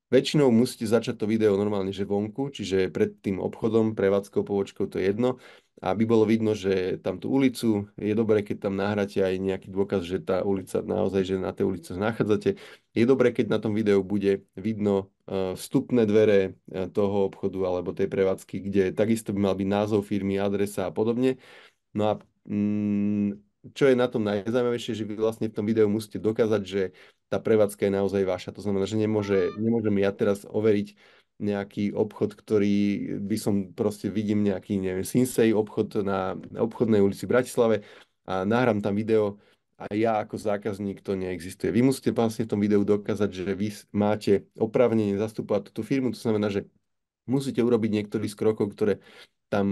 A: väčšinou musíte začať to video normálne, že vonku, čiže pred tým obchodom, prevádzkou, povočkou, to je jedno. A aby bolo vidno, že tam tú ulicu, je dobré, keď tam nahráte aj nejaký dôkaz, že tá ulica naozaj, že na tej ulici nachádzate. Je dobré, keď na tom videu bude vidno E, vstupné dvere e, toho obchodu alebo tej prevádzky, kde takisto by mal byť názov firmy, adresa a podobne. No a mm, čo je na tom najzaujímavejšie, že vy vlastne v tom videu musíte dokázať, že tá prevádzka je naozaj vaša. To znamená, že nemôže, nemôžem ja teraz overiť nejaký obchod, ktorý by som proste vidím nejaký, neviem, Sinsej obchod na obchodnej ulici v Bratislave a nahrám tam video, a ja ako zákazník to neexistuje. Vy musíte vlastne v tom videu dokázať, že vy máte oprávnenie zastupovať túto firmu, to znamená, že musíte urobiť niektorý z krokov, ktoré tam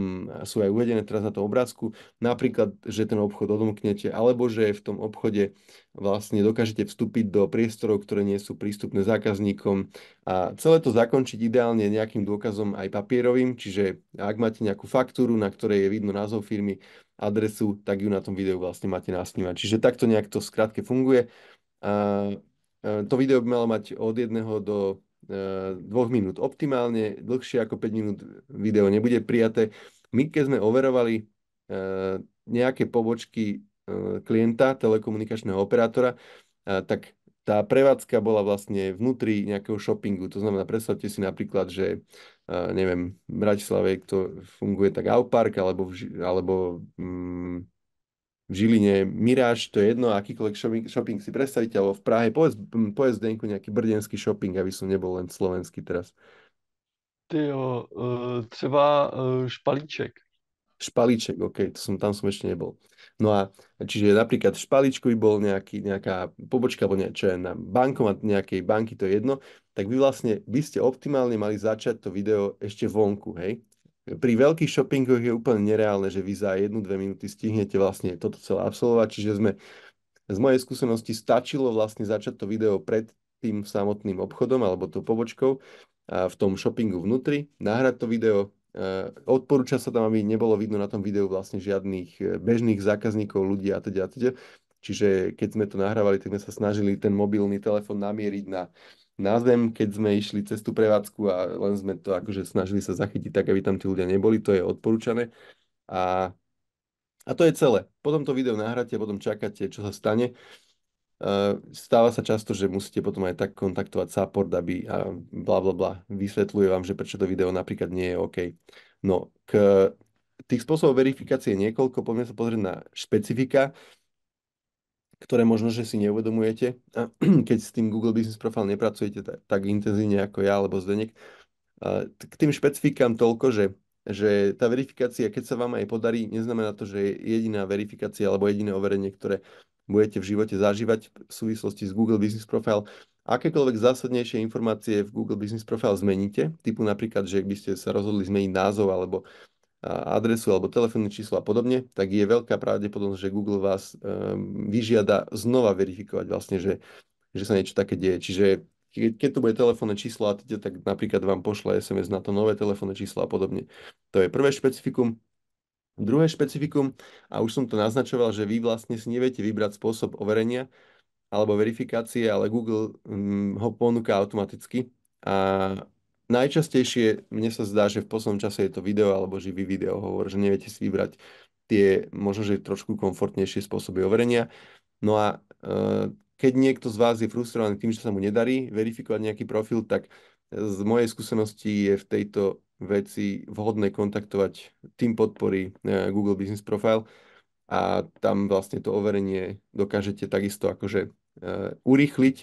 A: sú aj uvedené teraz na tom obrázku, napríklad, že ten obchod odomknete, alebo že v tom obchode vlastne dokážete vstúpiť do priestorov, ktoré nie sú prístupné zákazníkom a celé to zakončiť ideálne nejakým dôkazom aj papierovým, čiže ak máte nejakú faktúru, na ktorej je vidno názov firmy, adresu, tak ju na tom videu vlastne máte nasnívať. Čiže takto nejak to skrátke funguje. A e, to video by malo mať od 1 do Ehm, dvoch minút optimálne, dlhšie ako 5 minút video nebude prijaté. My keď sme overovali ehm, nejaké pobočky ehm, klienta, telekomunikačného operátora, tak tá prevádzka bola vlastne vnútri nejakého shoppingu. To znamená, predstavte si napríklad, že neviem, v Bratislave to funguje tak Aupark alebo, alebo mm, v Žiline, Miráž, to je jedno, akýkoľvek shopping, shopping si predstavíte, alebo v Prahe, povedz, povedz Denku nejaký brdenský shopping, aby som nebol len slovenský teraz.
B: Ty jo, e, třeba e, špalíček.
A: Špalíček, OK, to som, tam som ešte nebol. No a čiže napríklad v špaličku by bol nejaký, nejaká pobočka, alebo niečo je na bankomat nejakej banky, to je jedno, tak vy vlastne, by ste optimálne mali začať to video ešte vonku, hej? pri veľkých shoppingoch je úplne nereálne, že vy za jednu, dve minúty stihnete vlastne toto celé absolvovať, čiže sme z mojej skúsenosti stačilo vlastne začať to video pred tým samotným obchodom alebo tou pobočkou a v tom shoppingu vnútri, nahrať to video, odporúča sa tam, aby nebolo vidno na tom videu vlastne žiadnych e, bežných zákazníkov, ľudí a teda, a teda. Čiže keď sme to nahrávali, tak sme sa snažili ten mobilný telefón namieriť na, na zem, keď sme išli cez tú prevádzku a len sme to akože snažili sa zachytiť tak, aby tam tí ľudia neboli, to je odporúčané. A, a to je celé. Potom to video nahráte, potom čakáte, čo sa stane. Uh, stáva sa často, že musíte potom aj tak kontaktovať support, aby a bla bla bla vysvetľuje vám, že prečo to video napríklad nie je OK. No, k tých spôsobov verifikácie je niekoľko, poďme sa pozrieť na špecifika. Uh, ktoré možno, že si neuvedomujete. A *clears throat* keď s tým Google Business Profile nepracujete tak, tak intenzívne ako ja alebo Zdenek, k tým špecifikám toľko, že, že tá verifikácia, keď sa vám aj podarí, neznamená to, že je jediná verifikácia alebo jediné overenie, ktoré budete v živote zažívať v súvislosti s Google Business Profile. Akékoľvek zásadnejšie informácie v Google Business Profile zmeníte, typu napríklad, že by ste sa rozhodli zmeniť názov alebo adresu alebo telefónne číslo a podobne, tak je veľká pravdepodobnosť, že Google vás ehm, vyžiada znova verifikovať vlastne, že, že sa niečo také deje. Čiže keď to bude telefónne číslo a teda, tak napríklad vám pošle SMS na to nové telefónne číslo a podobne. To je prvé špecifikum. Druhé špecifikum, a už som to naznačoval, že vy vlastne si neviete vybrať spôsob overenia alebo verifikácie, ale Google hm, ho ponúka automaticky a najčastejšie, mne sa zdá, že v poslednom čase je to video alebo živý video hovor, že neviete si vybrať tie možno, že trošku komfortnejšie spôsoby overenia. No a e, keď niekto z vás je frustrovaný tým, že sa mu nedarí verifikovať nejaký profil, tak z mojej skúsenosti je v tejto veci vhodné kontaktovať tým podpory e, Google Business Profile a tam vlastne to overenie dokážete takisto akože e, urýchliť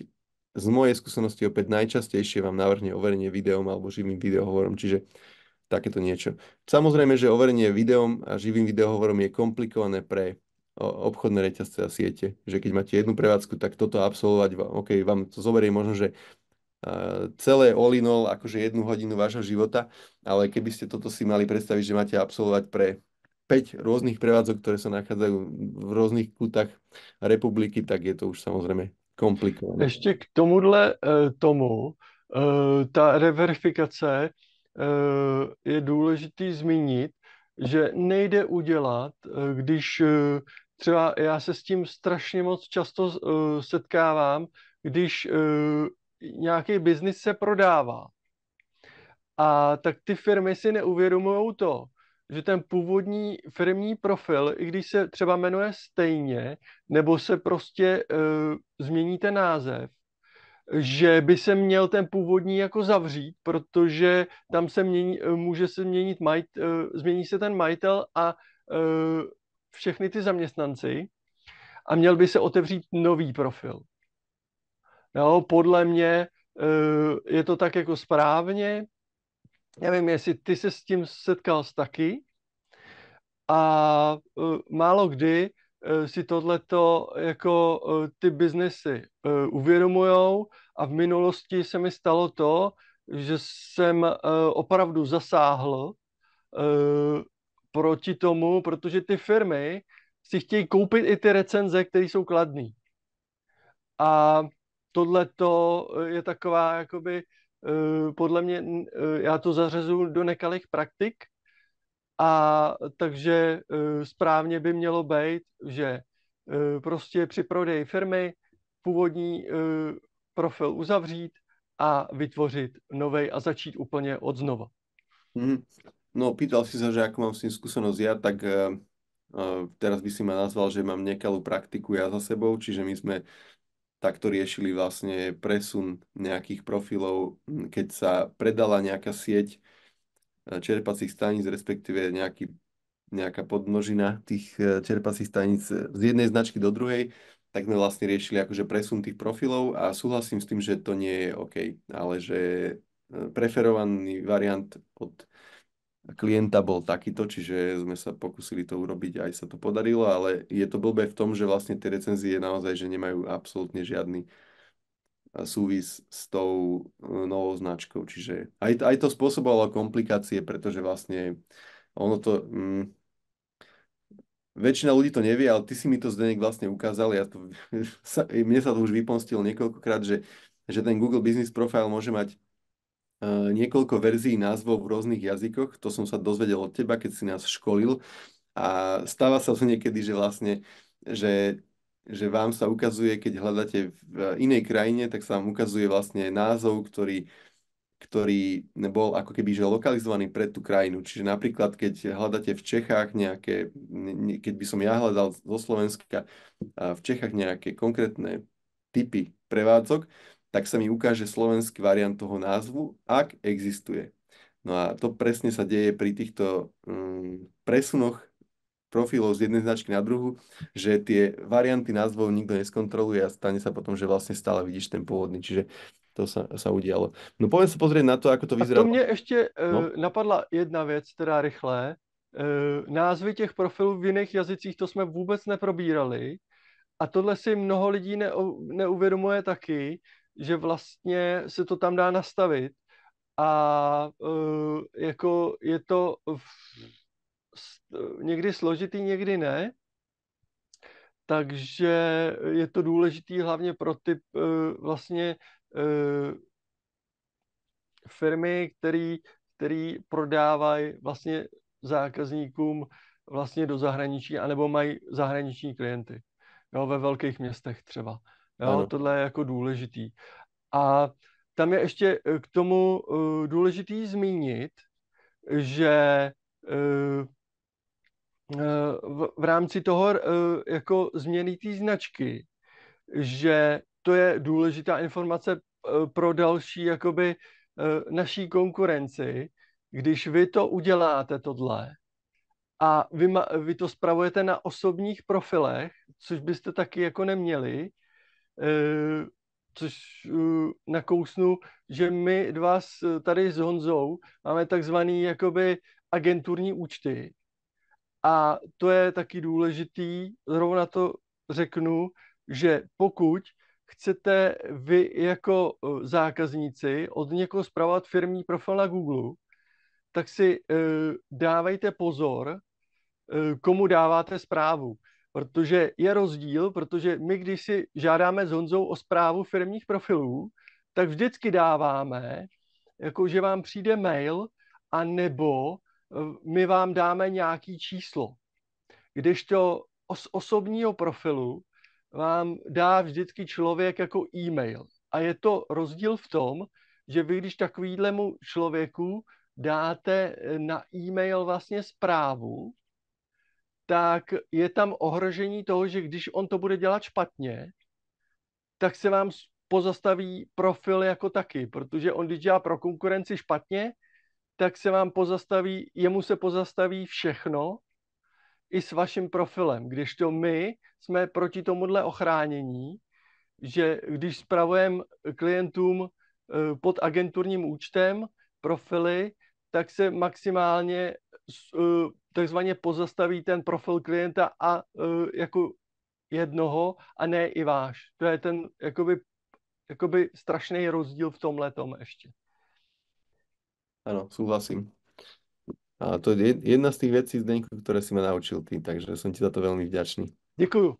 A: z mojej skúsenosti opäť najčastejšie vám navrhne overenie videom alebo živým videohovorom, čiže takéto niečo. Samozrejme, že overenie videom a živým videohovorom je komplikované pre obchodné reťazce a siete, že keď máte jednu prevádzku, tak toto absolvovať, OK, vám to zoberie možno, že celé olinol akože jednu hodinu vášho života, ale keby ste toto si mali predstaviť, že máte absolvovať pre 5 rôznych prevádzok, ktoré sa nachádzajú v rôznych kútach republiky, tak je to už samozrejme komplikované. Ještě
B: k tomuhle eh, tomu, eh, ta reverifikace eh, je důležitý zmínit, že nejde udělat, když třeba já se s tím strašně moc často setkávám, když nějaký biznis se prodává. A tak ty firmy si neuvědomují to, že ten původní firmní profil, i když se třeba jmenuje stejně, nebo se prostě uh, změní ten název, že by se měl ten původní jako zavřít, protože tam se mění, e, může se měnit majit, e, změní se ten majitel a všechny ty zaměstnanci a měl by se otevřít nový profil. Jo, podle mě je to tak jako správně, Neviem, jestli ty se s tím setkal taky a uh, málo kdy uh, si tohleto jako uh, ty biznesy uh, uvědomujou a v minulosti se mi stalo to, že jsem uh, opravdu zasáhl uh, proti tomu, protože ty firmy si chtějí koupit i ty recenze, které jsou kladné. A tohle je taková jakoby Eh, podle mě eh, já to zařezu do nekalých praktik a takže eh, správně by mělo být, že prostě při prodeji firmy původní profil uzavřít a vytvořit novej a začít úplně od znova.
A: Mm. No, pýtal si sa, že ako mám s tým skúsenosť ja, tak uh, teraz by si ma nazval, že mám nekalú praktiku ja za sebou, čiže my sme takto riešili vlastne presun nejakých profilov, keď sa predala nejaká sieť e, čerpacích staníc, respektíve nejaký, nejaká podnožina tých e, čerpacích staníc e, z jednej značky do druhej, tak sme vlastne riešili akože presun tých profilov a súhlasím s tým, že to nie je OK, ale že preferovaný variant od klienta bol takýto, čiže sme sa pokúsili to urobiť, aj sa to podarilo, ale je to blbé v tom, že vlastne tie recenzie naozaj, že nemajú absolútne žiadny eh, súvis s tou eh, novou značkou, čiže aj, aj to spôsobovalo komplikácie, pretože vlastne ono to, mm, väčšina ľudí to nevie, ale ty si mi to Zdenek vlastne ukázal, ja to, *laughs* mne sa to už vypomstilo niekoľkokrát, že, že ten Google Business Profile môže mať Eh, niekoľko verzií názvov v rôznych jazykoch. To som sa dozvedel od teba, keď si nás školil. A stáva sa to niekedy, že vlastne, že, že vám sa ukazuje, keď hľadáte v eh, inej krajine, tak sa vám ukazuje vlastne názov, ktorý, ktorý bol ako keby že lokalizovaný pre tú krajinu. Čiže napríklad, keď hľadáte v Čechách nejaké, keď by som ja hľadal zo Slovenska eh, v Čechách nejaké konkrétne typy prevádzok, tak sa mi ukáže slovenský variant toho názvu, ak existuje. No a to presne sa deje pri týchto um, presunoch profilov z jednej značky na druhu, že tie varianty názvov nikto neskontroluje a stane sa potom, že vlastne stále vidíš ten pôvodný. Čiže to sa, sa udialo. No poďme sa pozrieť na to, ako to vyzerá. A to mne
B: ešte e, no? napadla jedna vec, teda Uh, Názvy těch profilov v iných jazycích, to sme vůbec neprobírali. A tohle si mnoho lidí neuvědomuje taky, že vlastně se to tam dá nastavit a uh, jako je to v, někdy složitý, někdy ne, takže je to důležitý hlavně pro ty uh, vlastně uh, firmy, který, který prodávají vlastně zákazníkům vlastně do zahraničí, anebo mají zahraniční klienty, jo, ve velkých městech třeba. Jo, no, ano. tohle je jako důležitý. A tam je ještě eh, k tomu uh, důležitý zmínit, že uh, v, v rámci toho uh, jako změny té značky, že to je důležitá informace pro další jakoby uh, naší konkurenci, když vy to uděláte tohle a vy, ma, vy to spravujete na osobních profilech, což byste taky jako neměli, Eh, což eh, nakousnu, že my dva tady s Honzou máme takzvaný jakoby agenturní účty. A to je taky důležitý, zrovna to řeknu, že pokud chcete vy jako eh, zákazníci od někoho zpravovat firmní profil na Google, tak si e, dávejte pozor, e, komu dáváte zprávu protože je rozdíl, protože my, když si žádáme s Honzou o zprávu firmních profilů, tak vždycky dáváme, jako že vám přijde mail, a nebo eh, my vám dáme nějaký číslo. to z osobního profilu vám dá vždycky člověk jako e-mail. A je to rozdíl v tom, že vy když takovýhlemu člověku dáte eh, na e-mail vlastně zprávu, tak je tam ohrožení toho, že když on to bude dělat špatně, tak se vám pozastaví profil jako taky, protože on, když dělá pro konkurenci špatně, tak se vám pozastaví, jemu se pozastaví všechno i s vaším profilem, když to my jsme proti tomuhle ochránění, že když spravujeme klientům eh, pod agenturním účtem profily, tak se maximálně E, takzvaně pozastaví ten profil klienta a e, jako jednoho a ne i váš. To je ten jakoby, jakoby strašný rozdíl v tom letom ešte.
A: Áno, súhlasím. A to je jedna z tých vecí, Zdeňku, ktoré si ma naučil ty, takže som ti za to veľmi vďačný. Ďakujem.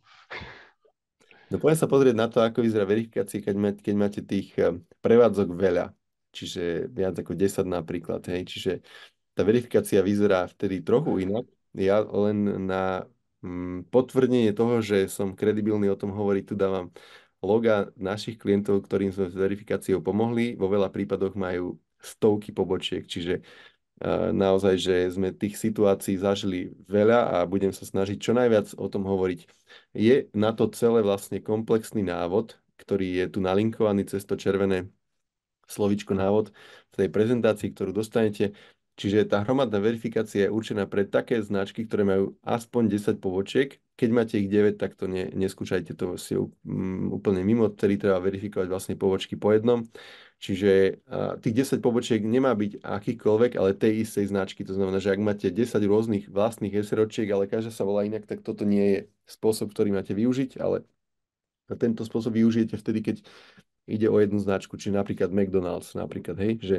A: No poďme sa pozrieť na to, ako vyzerá verifikácia, keď, keď máte tých e, prevádzok veľa, čiže viac ako 10 napríklad, hej, čiže tá verifikácia vyzerá vtedy trochu inak. Ja len na mm, potvrdenie toho, že som kredibilný o tom hovoriť, tu dávam loga našich klientov, ktorým sme s verifikáciou pomohli. Vo veľa prípadoch majú stovky pobočiek, čiže e, naozaj, že sme tých situácií zažili veľa a budem sa snažiť čo najviac o tom hovoriť. Je na to celé vlastne komplexný návod, ktorý je tu nalinkovaný cez to červené slovičko návod v tej prezentácii, ktorú dostanete. Čiže tá hromadná verifikácia je určená pre také značky, ktoré majú aspoň 10 pobočiek. Keď máte ich 9, tak to ne, neskúšajte, to si mm, úplne mimo, ktorý treba verifikovať vlastne pobočky po jednom. Čiže tých 10 pobočiek nemá byť akýkoľvek ale tej istej značky. To znamená, že ak máte 10 rôznych vlastných SROčiek, ale každá sa volá inak, tak toto nie je spôsob, ktorý máte využiť, ale tento spôsob využijete vtedy, keď ide o jednu značku, či napríklad McDonald's, napríklad, hej, že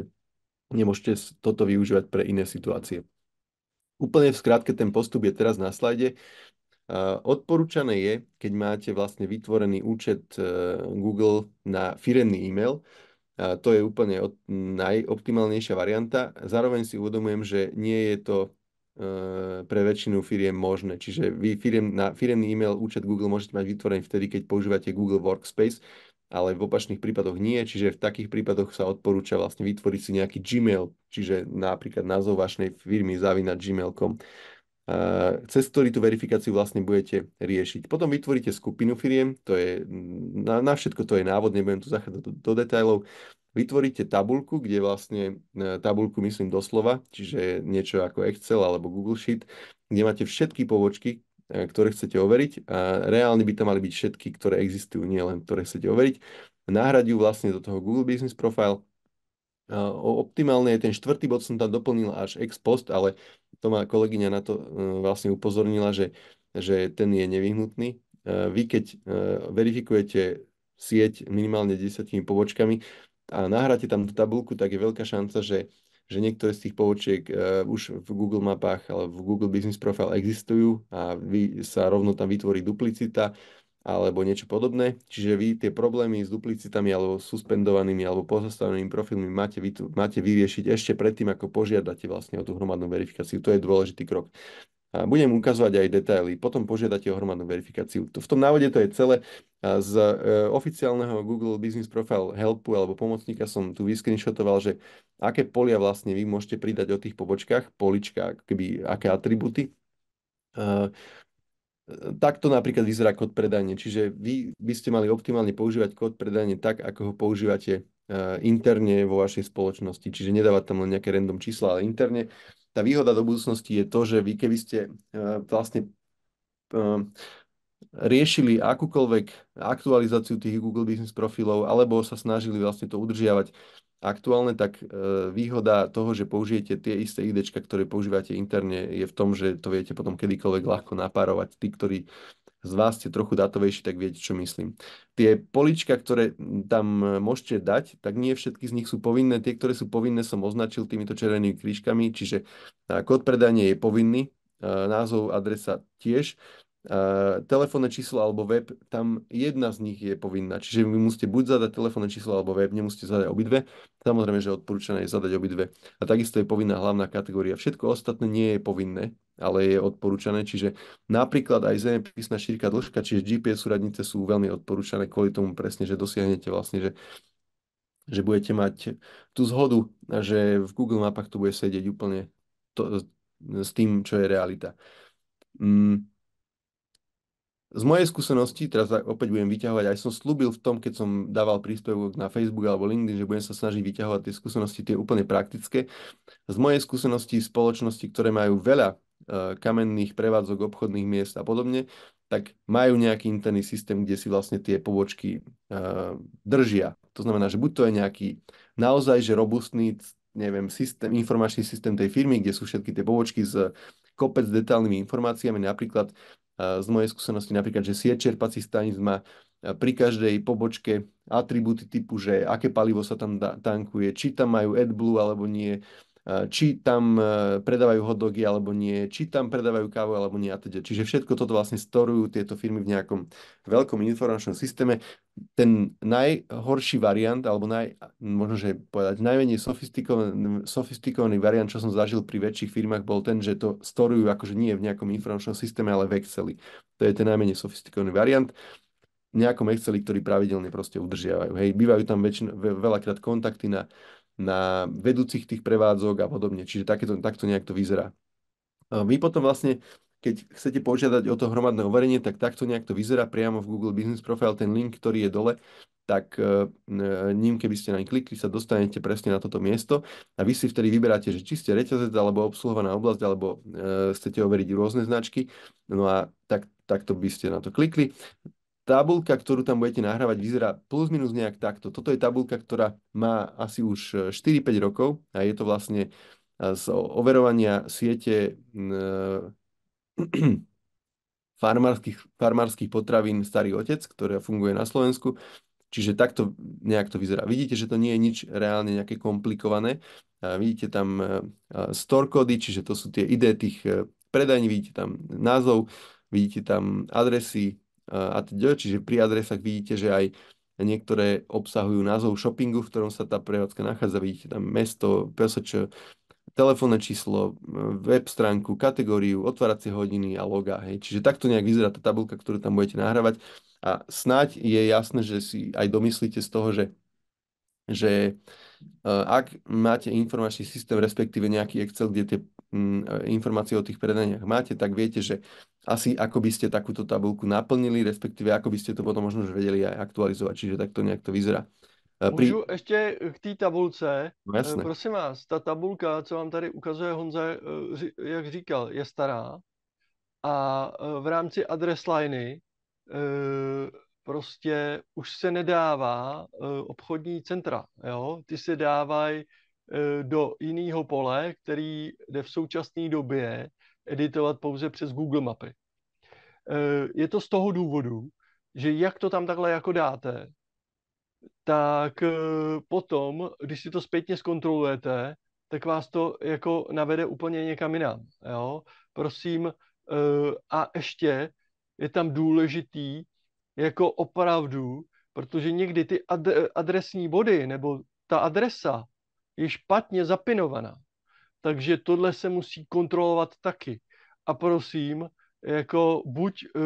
A: nemôžete toto využívať pre iné situácie. Úplne v skratke ten postup je teraz na slajde. Odporúčané je, keď máte vlastne vytvorený účet e, Google na firemný e-mail, to je úplne od, najoptimálnejšia varianta. Zároveň si uvedomujem, že nie je to e, pre väčšinu firiem možné. Čiže vy firiem, na firemný e-mail účet Google môžete mať vytvorený vtedy, keď používate Google Workspace, ale v opačných prípadoch nie, čiže v takých prípadoch sa odporúča vlastne vytvoriť si nejaký Gmail, čiže napríklad názov vašej firmy zavina gmail.com, cez ktorý tú verifikáciu vlastne budete riešiť. Potom vytvoríte skupinu firiem, to je, na, na všetko to je návod, nebudem tu zachádzať do, do detajlov, vytvoríte tabulku, kde vlastne e, tabulku myslím doslova, čiže niečo ako Excel alebo Google Sheet, kde máte všetky pobočky, E, ktoré chcete overiť. A reálne by to mali byť všetky, ktoré existujú, nie len ktoré chcete overiť. Nahradiu vlastne do toho Google Business Profile. Optimálne je ten štvrtý bod som tam doplnil až ex post, ale to ma kolegyňa na to e, vlastne upozornila, že, že ten je nevyhnutný. E, vy keď verifikujete sieť minimálne 10 pobočkami a nahráte tam tú tabulku, tak je veľká šanca, že že niektoré z tých pobočiek uh, už v Google mapách alebo v Google Business Profile existujú a vy, sa rovno tam vytvorí duplicita alebo niečo podobné. Čiže vy tie problémy s duplicitami alebo suspendovanými alebo pozastavenými profilmi máte, vy, máte vyriešiť ešte predtým, ako požiadate vlastne o tú hromadnú verifikáciu. To je dôležitý krok budem ukazovať aj detaily, potom požiadate o hromadnú verifikáciu. V tom návode to je celé. Z e, oficiálneho Google Business Profile helpu alebo pomocníka som tu vyskrinšotoval, že aké polia vlastne vy môžete pridať o tých pobočkách, polička, keby, aké atributy. E, takto napríklad vyzerá kód predanie, čiže vy by ste mali optimálne používať kód predanie tak, ako ho používate e, interne vo vašej spoločnosti, čiže nedávať tam len nejaké random čísla, ale interne tá výhoda do budúcnosti je to, že vy keby ste eh, vlastne eh, riešili akúkoľvek aktualizáciu tých Google Business profilov alebo sa snažili vlastne to udržiavať aktuálne, tak eh, výhoda toho, že použijete tie isté IDčka, ktoré používate interne, je v tom, že to viete potom kedykoľvek ľahko napárovať. Tí, ktorí z vás ste trochu datovejší, tak viete, čo myslím. Tie polička, ktoré tam e, môžete dať, tak nie všetky z nich sú povinné. Tie, ktoré sú povinné, som označil týmito červenými krížkami, čiže e, kód predania je povinný, e, názov adresa tiež. Uh, telefónne číslo alebo web, tam jedna z nich je povinná. Čiže vy musíte buď zadať telefónne číslo alebo web, nemusíte zadať obidve. Samozrejme, že odporúčané je zadať obidve. A takisto je povinná hlavná kategória. Všetko ostatné nie je povinné, ale je odporúčané. Čiže napríklad aj zemepisná šírka dĺžka, čiže GPS súradnice sú veľmi odporúčané kvôli tomu presne, že dosiahnete vlastne, že že budete mať tú zhodu, že v Google mapách to bude sedieť úplne to, s tým, čo je realita. Mm, z mojej skúsenosti, teraz opäť budem vyťahovať, aj som slúbil v tom, keď som dával príspevok na Facebook alebo LinkedIn, že budem sa snažiť vyťahovať tie skúsenosti, tie úplne praktické. Z mojej skúsenosti spoločnosti, ktoré majú veľa e, kamenných prevádzok, obchodných miest a podobne, tak majú nejaký interný systém, kde si vlastne tie pobočky e, držia. To znamená, že buď to je nejaký naozaj že robustný neviem, systém, informačný systém tej firmy, kde sú všetky tie pobočky s kopec detálnymi informáciami. Napríklad z mojej skúsenosti napríklad, že sieť čerpacích staníc má pri každej pobočke atributy typu, že aké palivo sa tam tankuje, či tam majú AdBlue alebo nie, či tam predávajú hodogy alebo nie, či tam predávajú kávu alebo nie a teda. Čiže všetko toto vlastne storujú tieto firmy v nejakom veľkom informačnom systéme. Ten najhorší variant, alebo naj, možno, že povedať, najmenej sofistikovaný, sofistikovaný variant, čo som zažil pri väčších firmách, bol ten, že to storujú akože nie v nejakom informačnom systéme, ale v Exceli. To je ten najmenej sofistikovaný variant v nejakom Exceli, ktorý pravidelne proste udržiavajú. Hej, bývajú tam väčšin, veľakrát kontakty na na vedúcich tých prevádzok a podobne. Čiže takéto, takto nejak to vyzerá. A vy potom vlastne, keď chcete požiadať o to hromadné overenie, tak takto nejak to vyzerá priamo v Google Business Profile, ten link, ktorý je dole, tak e, e, ním, keby ste naň klikli, sa dostanete presne na toto miesto a vy si vtedy vyberáte, že či ste reťazec alebo obsluhovaná oblasť, alebo e, chcete overiť rôzne značky. No a tak, takto by ste na to klikli tabulka, ktorú tam budete nahrávať, vyzerá plus minus nejak takto. Toto je tabulka, ktorá má asi už 4-5 e, rokov a je to vlastne e, z overovania siete e, *clears throat* farmárskych, farmárskych potravín Starý Otec, ktorá funguje na Slovensku. Čiže takto nejak to vyzerá. Vidíte, že to nie je nič reálne nejaké komplikované. Vidíte tam store kódy, čiže to sú tie ID tých predajní, vidíte tam názov, vidíte tam adresy, a teď, čiže pri adresách vidíte, že aj niektoré obsahujú názov shoppingu, v ktorom sa tá prevádzka nachádza, vidíte tam mesto, PSČ, telefónne číslo, web stránku, kategóriu, otváracie hodiny a logá. Hej. Čiže takto nejak vyzerá tá tabulka, ktorú tam budete nahrávať. A snáď je jasné, že si aj domyslíte z toho, že, že e, ak máte informačný systém, respektíve nejaký Excel, kde tie e, informácie o tých predaniach máte, tak viete, že asi ako by ste takúto tabulku naplnili, respektíve ako by ste to potom možno už vedeli aj aktualizovať, čiže takto nejak to vyzerá. E, pri... Môžu
B: ještě k té tabulce. No, e, Prosím vás, ta tabulka, co vám tady ukazuje Honza, e, jak říkal, je stará a v rámci adres liney prostě už se nedává obchodní centra. Jo? Ty se dávají do jiného pole, který jde v současné době editovat pouze přes Google mapy. E, je to z toho důvodu, že jak to tam takhle jako dáte, tak e, potom, když si to zpětně zkontrolujete, tak vás to jako navede úplně někam jinam. Jo? Prosím, e, a ještě je tam důležitý jako opravdu, protože někdy ty adresní body nebo ta adresa je špatně zapinovaná. Takže tohle se musí kontrolovat taky. A prosím, jako buď uh,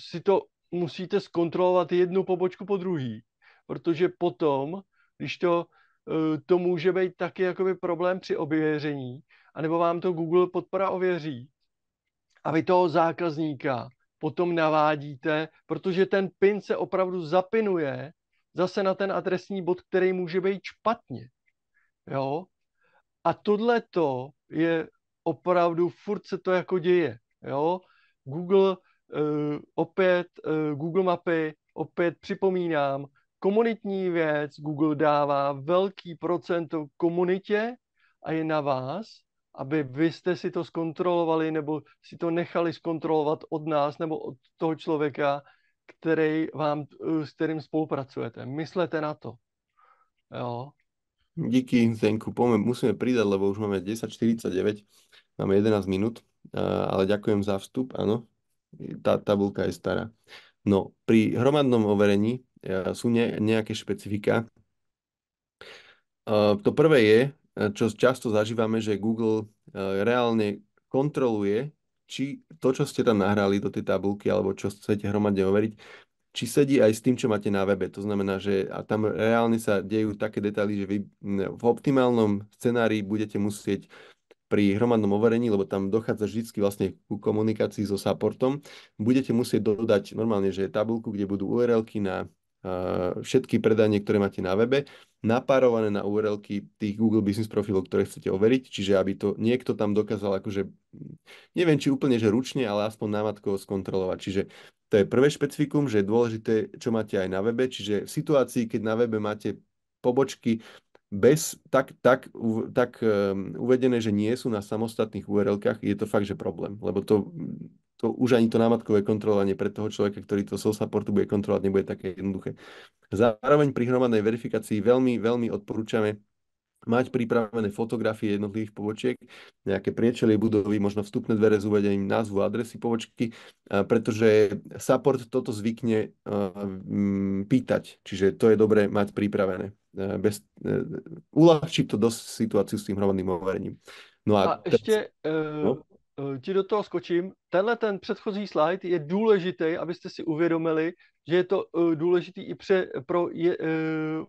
B: si to musíte zkontrolovat jednu pobočku po druhý, protože potom, když to, uh, to může být taky jakoby problém při ověření, anebo vám to Google podpora ověří a vy toho zákazníka potom navádíte, protože ten pin se opravdu zapinuje zase na ten adresní bod, který může být špatně. Jo? A tohle to je opravdu, furt se to jako děje. Jo? Google uh, opět, uh, Google mapy, opět připomínám, komunitní věc, Google dává velký procent komunitě a je na vás, aby vy jste si to zkontrolovali nebo si to nechali zkontrolovat od nás nebo od toho člověka, který vám, eh, s kterým spolupracujete. Myslete na to. Jo.
A: Díky, Zdenku. Poďme, musíme pridať, lebo už máme 10.49, máme 11 minút, ale ďakujem za vstup, áno. Tá tabulka je stará. No, pri hromadnom overení e, sú nejaké špecifika. E, to prvé je, e, čo často zažívame, že Google reálne kontroluje, či to, čo ste tam nahrali do tej tabulky, alebo čo chcete hromadne overiť, či sedí aj s tým, čo máte na webe. To znamená, že a tam reálne sa dejú také detaily, že vy v optimálnom scenári budete musieť pri hromadnom overení, lebo tam dochádza vždy vlastne ku komunikácii so supportom, budete musieť dodať normálne, že je tabulku, kde budú URL-ky na uh, všetky predanie, ktoré máte na webe, napárované na URL-ky tých Google Business profilov, ktoré chcete overiť, čiže aby to niekto tam dokázal akože, neviem či úplne, že ručne, ale aspoň námatkovo skontrolovať. Čiže to je prvé špecifikum, že je dôležité, čo máte aj na webe, čiže v situácii, keď na webe máte pobočky bez, tak, tak, tak um, uvedené, že nie sú na samostatných url je to fakt, že problém, lebo to, to už ani to námatkové kontrolovanie pre toho človeka, ktorý to sol supportu bude kontrolovať, nebude také jednoduché. Zároveň pri hromadnej verifikácii veľmi, veľmi odporúčame mať pripravené fotografie jednotlivých pobočiek, nejaké priečelie budovy, možno vstupné dvere s uvedením názvu a adresy pobočky, pretože support toto zvykne pýtať, čiže to je dobré mať pripravené. Bez, e, uľahčiť to dosť situáciu s tým hromadným overením. No a, a
B: ještě e, no? E, ti do toho skočím. Tenhle ten předchozí slide je důležitý, abyste si uvědomili, že je to důležitý i pře, pro je,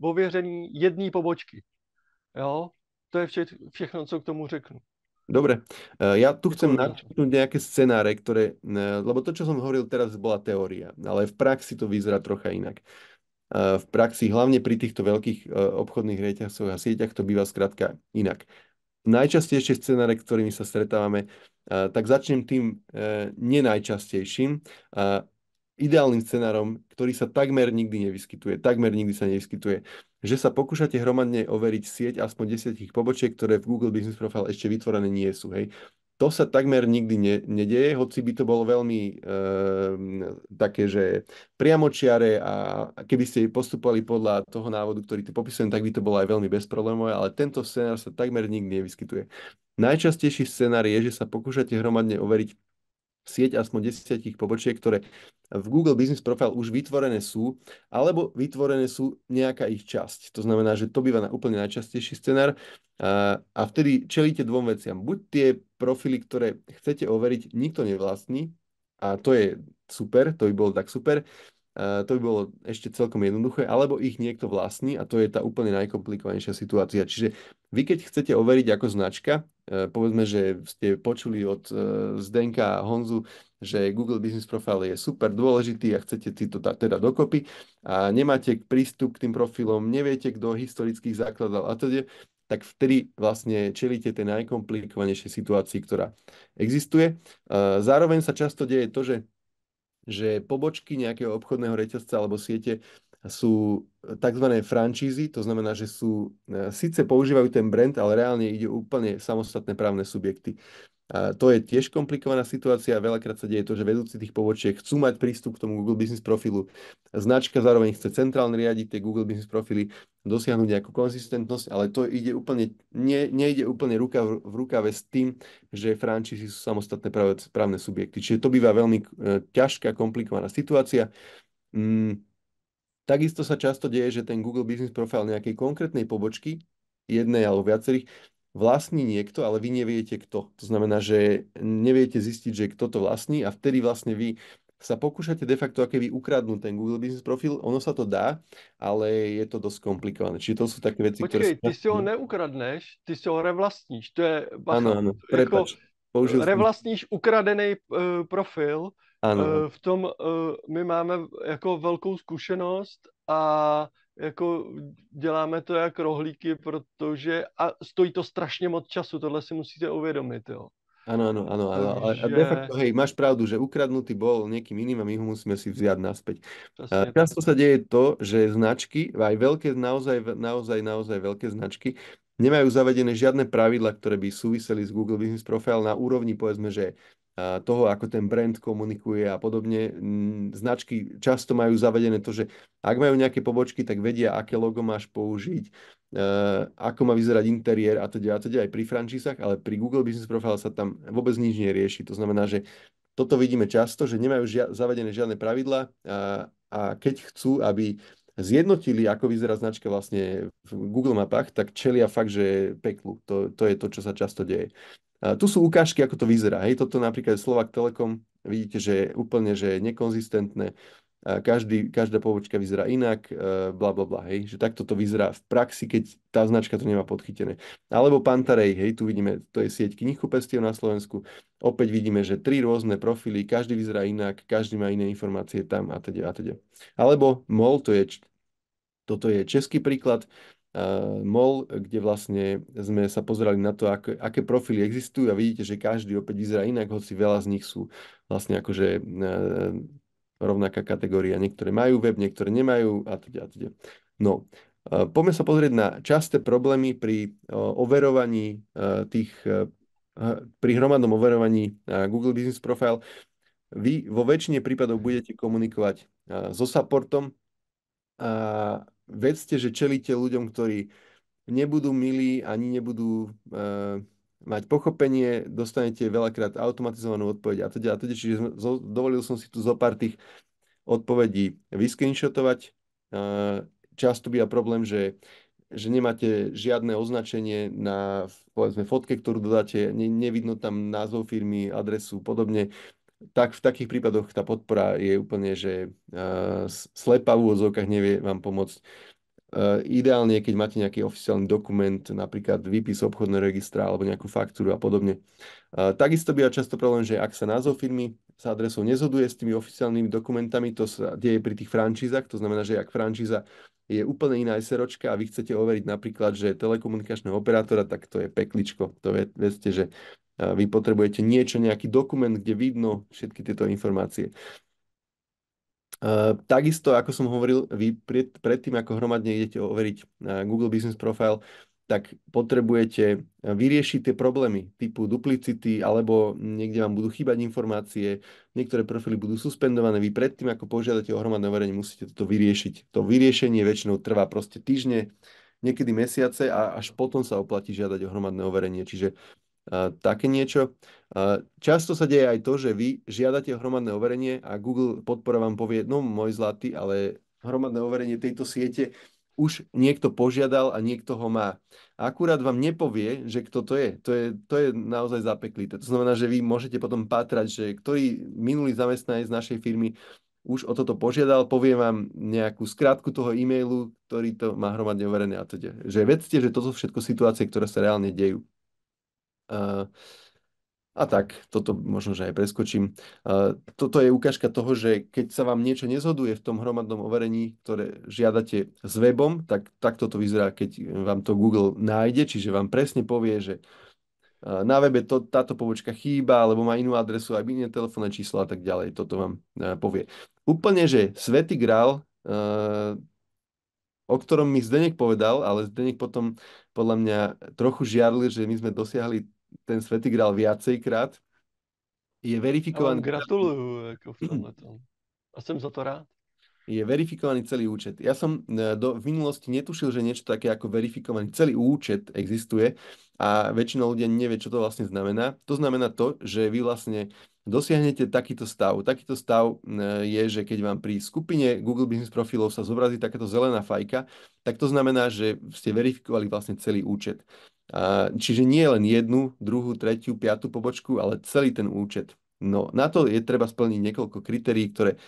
B: ověření jedné pobočky. Jo? To je vše, všechno, co k tomu řeknu.
A: Dobre, ja tu chcem načítať nejaké scenáre, ktoré, e, lebo to, čo som hovoril teraz, bola teória, ale v praxi to vyzerá trocha inak. E, v praxi, hlavne pri týchto veľkých e, obchodných reťazcoch a sieťach, to býva skrátka inak. Najčastejšie scenáre, ktorými sa stretávame, tak začnem tým nenajčastejším ideálnym scenárom, ktorý sa takmer nikdy nevyskytuje, takmer nikdy sa nevyskytuje, že sa pokúšate hromadne overiť sieť aspoň desiatich pobočiek, ktoré v Google Business Profile ešte vytvorené nie sú. Hej. To sa takmer nikdy ne, nedieje, hoci by to bolo veľmi e, také, že priamočiare a keby ste postupovali podľa toho návodu, ktorý tu popisujem, tak by to bolo aj veľmi bezproblémové, ale tento scenár sa takmer nikdy nevyskytuje. Najčastejší scenár je, že sa pokúšate hromadne overiť sieť aspoň desiatich pobočiek, ktoré v Google Business Profile už vytvorené sú, alebo vytvorené sú nejaká ich časť. To znamená, že to býva na úplne najčastejší scenár a, vtedy čelíte dvom veciam. Buď tie profily, ktoré chcete overiť, nikto nevlastní a to je super, to by bolo tak super, to by bolo ešte celkom jednoduché, alebo ich niekto vlastní a to je tá úplne najkomplikovanejšia situácia. Čiže vy keď chcete overiť ako značka, e, povedzme, že ste počuli od e, Zdenka a Honzu, že Google Business Profile je super dôležitý a chcete si to dať teda dokopy a nemáte prístup k tým profilom, neviete, kto historických základov a teda, tak vtedy vlastne čelíte tej najkomplikovanejšej situácii, ktorá existuje. E, zároveň sa často deje to, že že pobočky nejakého obchodného reťazca alebo siete sú eh, tzv. francízy, to znamená, že sú, eh, síce používajú ten brand, ale reálne ide úplne samostatné právne subjekty. A to je tiež komplikovaná situácia a veľakrát sa deje to, že vedúci tých pobočiek chcú mať prístup k tomu Google Business profilu. Značka zároveň chce centrálne riadiť tie Google Business profily, dosiahnuť nejakú konzistentnosť, ale to ide úplne, nie, nejde úplne ruka v, v rukave s tým, že frančízy sú samostatné práve, právne subjekty. Čiže to býva veľmi e, ťažká, komplikovaná situácia. Mm, takisto sa často deje, že ten Google Business profil nejakej konkrétnej pobočky jednej alebo viacerých, vlastní niekto, ale vy neviete kto. To znamená, že neviete zistiť, že kto to vlastní a vtedy vlastne vy sa pokúšate de facto aké vy ukradnúť ten Google Business profil, ono sa to dá, ale je to dosť komplikované. Čiže to sú také veci, Počkej, ktoré... ty si ho
B: neukradneš, ty si ho revlastníš. To je... Áno, áno, prepač. Jako... Použil revlastníš ukradený uh, profil. Ano. Uh, e, v tom uh, my máme jako velkou zkušenost a jako děláme to jak rohlíky, protože a stojí to strašně moc času, tohle si musíte uvědomit, jo.
A: Áno, áno, áno, ano. Ale že... de facto, hej, máš pravdu, že ukradnutý bol niekým iným a my ho musíme si vziať naspäť. Často sa deje to, že značky, aj veľké, naozaj, naozaj, naozaj veľké značky, nemajú zavedené žiadne pravidla, ktoré by súviseli s Google Business Profile na úrovni, povedzme, že toho, ako ten brand komunikuje a podobne. Mm, značky často majú zavedené to, že ak majú nejaké pobočky, tak vedia, aké logo máš použiť, e, ako má vyzerať interiér a teda, a teda aj pri franchisách, ale pri Google Business Profile sa tam vôbec nič nerieši. To znamená, že toto vidíme často, že nemajú žia- zavedené žiadne pravidla a, a keď chcú, aby zjednotili, ako vyzerá značka vlastne v Google mapách, tak čelia fakt, že peklu. To, to je to, čo sa často deje. Tu sú ukážky, ako to vyzerá. Hej, toto napríklad Slovak Telekom, vidíte, že je úplne že je nekonzistentné, každý, každá pobočka vyzerá inak, e, bla bla bla, hej, že takto to vyzerá v praxi, keď tá značka to nemá podchytené. Alebo Pantarej, hej, tu vidíme, to je sieť pestiev na Slovensku, opäť vidíme, že tri rôzne profily, každý vyzerá inak, každý má iné informácie tam a teda a teda. Alebo MOL, to je, toto je český príklad, Eh, MOL, kde vlastne sme sa pozerali na to, ako, aké profily existujú a vidíte, že každý opäť vyzerá inak, hoci veľa z nich sú vlastne akože eh, rovnaká kategória. Niektoré majú web, niektoré nemajú a teda a teda. No, eh, poďme sa pozrieť na časté problémy pri overovaní tých, pri hromadnom overovaní Google Business Profile. Vy vo väčšine prípadov budete komunikovať so supportom, a vedzte, že čelíte ľuďom, ktorí nebudú milí ani nebudú uh, mať pochopenie, dostanete veľakrát automatizovanú odpoveď a teda, a teda. Čiže dovolil som si tu zo pár tých odpovedí vyscreenshotovať. Uh, eh, často býva problém, že že nemáte žiadne označenie na povedzme fotke, ktorú dodáte, ne, nevidno tam názov firmy, adresu, podobne tak v takých prípadoch tá podpora je úplne, že uh, slepá v úvodzovkách nevie vám pomôcť. Uh, ideálne je, keď máte nejaký oficiálny dokument, napríklad výpis obchodného registra alebo nejakú faktúru a podobne. Uh, takisto býva často problém, že ak sa názov firmy s adresou nezhoduje s tými oficiálnymi dokumentami, to sa deje pri tých franšízach, to znamená, že ak franšíza je úplne iná SROčka a vy chcete overiť napríklad, že telekomunikačného operátora, tak to je pekličko. To vedzte, že vy potrebujete niečo, nejaký dokument, kde vidno všetky tieto informácie. Takisto, ako som hovoril, vy pred, predtým, ako hromadne idete overiť e, Google Business Profile, tak potrebujete e, vyriešiť tie problémy typu duplicity, alebo niekde vám budú chýbať informácie, niektoré profily budú suspendované. Vy predtým, ako požiadate o hromadné overenie, musíte toto vyriešiť. To vyriešenie väčšinou trvá proste týždne, niekedy mesiace a až potom sa oplatí žiadať o hromadné overenie. Čiže také niečo. Často sa deje aj to, že vy žiadate hromadné overenie a Google podpora vám povie, no môj zlatý, ale hromadné overenie tejto siete už niekto požiadal a niekto ho má. akurát vám nepovie, že kto to je. To je, to je naozaj zapeklité. To znamená, že vy môžete potom pátrať, že ktorý minulý zamestnanec z našej firmy už o toto požiadal, povie vám nejakú skrátku toho e-mailu, ktorý to má hromadne overené a to teda. Že vedzte, že toto sú všetko situácie, ktoré sa reálne dejú. Eh, a tak, toto možno, že aj preskočím. Eh, toto je ukážka toho, že keď sa vám niečo nezhoduje v tom hromadnom overení, ktoré žiadate s webom, tak takto to vyzerá, keď vám to Google nájde, čiže vám presne povie, že eh, na webe to, táto pobočka chýba, alebo má inú adresu, aj iné telefónne číslo a tak ďalej. Toto vám povie. Úplne, že Svetý Grál, o ktorom mi Zdenek povedal, ale Zdenek potom podľa mňa trochu žiarli, že my sme dosiahli ten Svetý Grál viacejkrát, je verifikovaný...
B: Gratulujú ako v A som za to rád.
A: Je verifikovaný celý účet. Ja som e, do, v minulosti netušil, že niečo také ako verifikovaný celý účet existuje a väčšina ľudia nevie, čo to vlastne znamená. To znamená to, že vy vlastne dosiahnete takýto stav. Takýto stav e, je, že keď vám pri skupine Google Business profilov sa zobrazí takáto zelená fajka, tak to znamená, že ste verifikovali vlastne celý účet. Čiže nie len jednu, druhú, tretiu, piatú pobočku, ale celý ten účet. No na to je treba splniť niekoľko kritérií, ktoré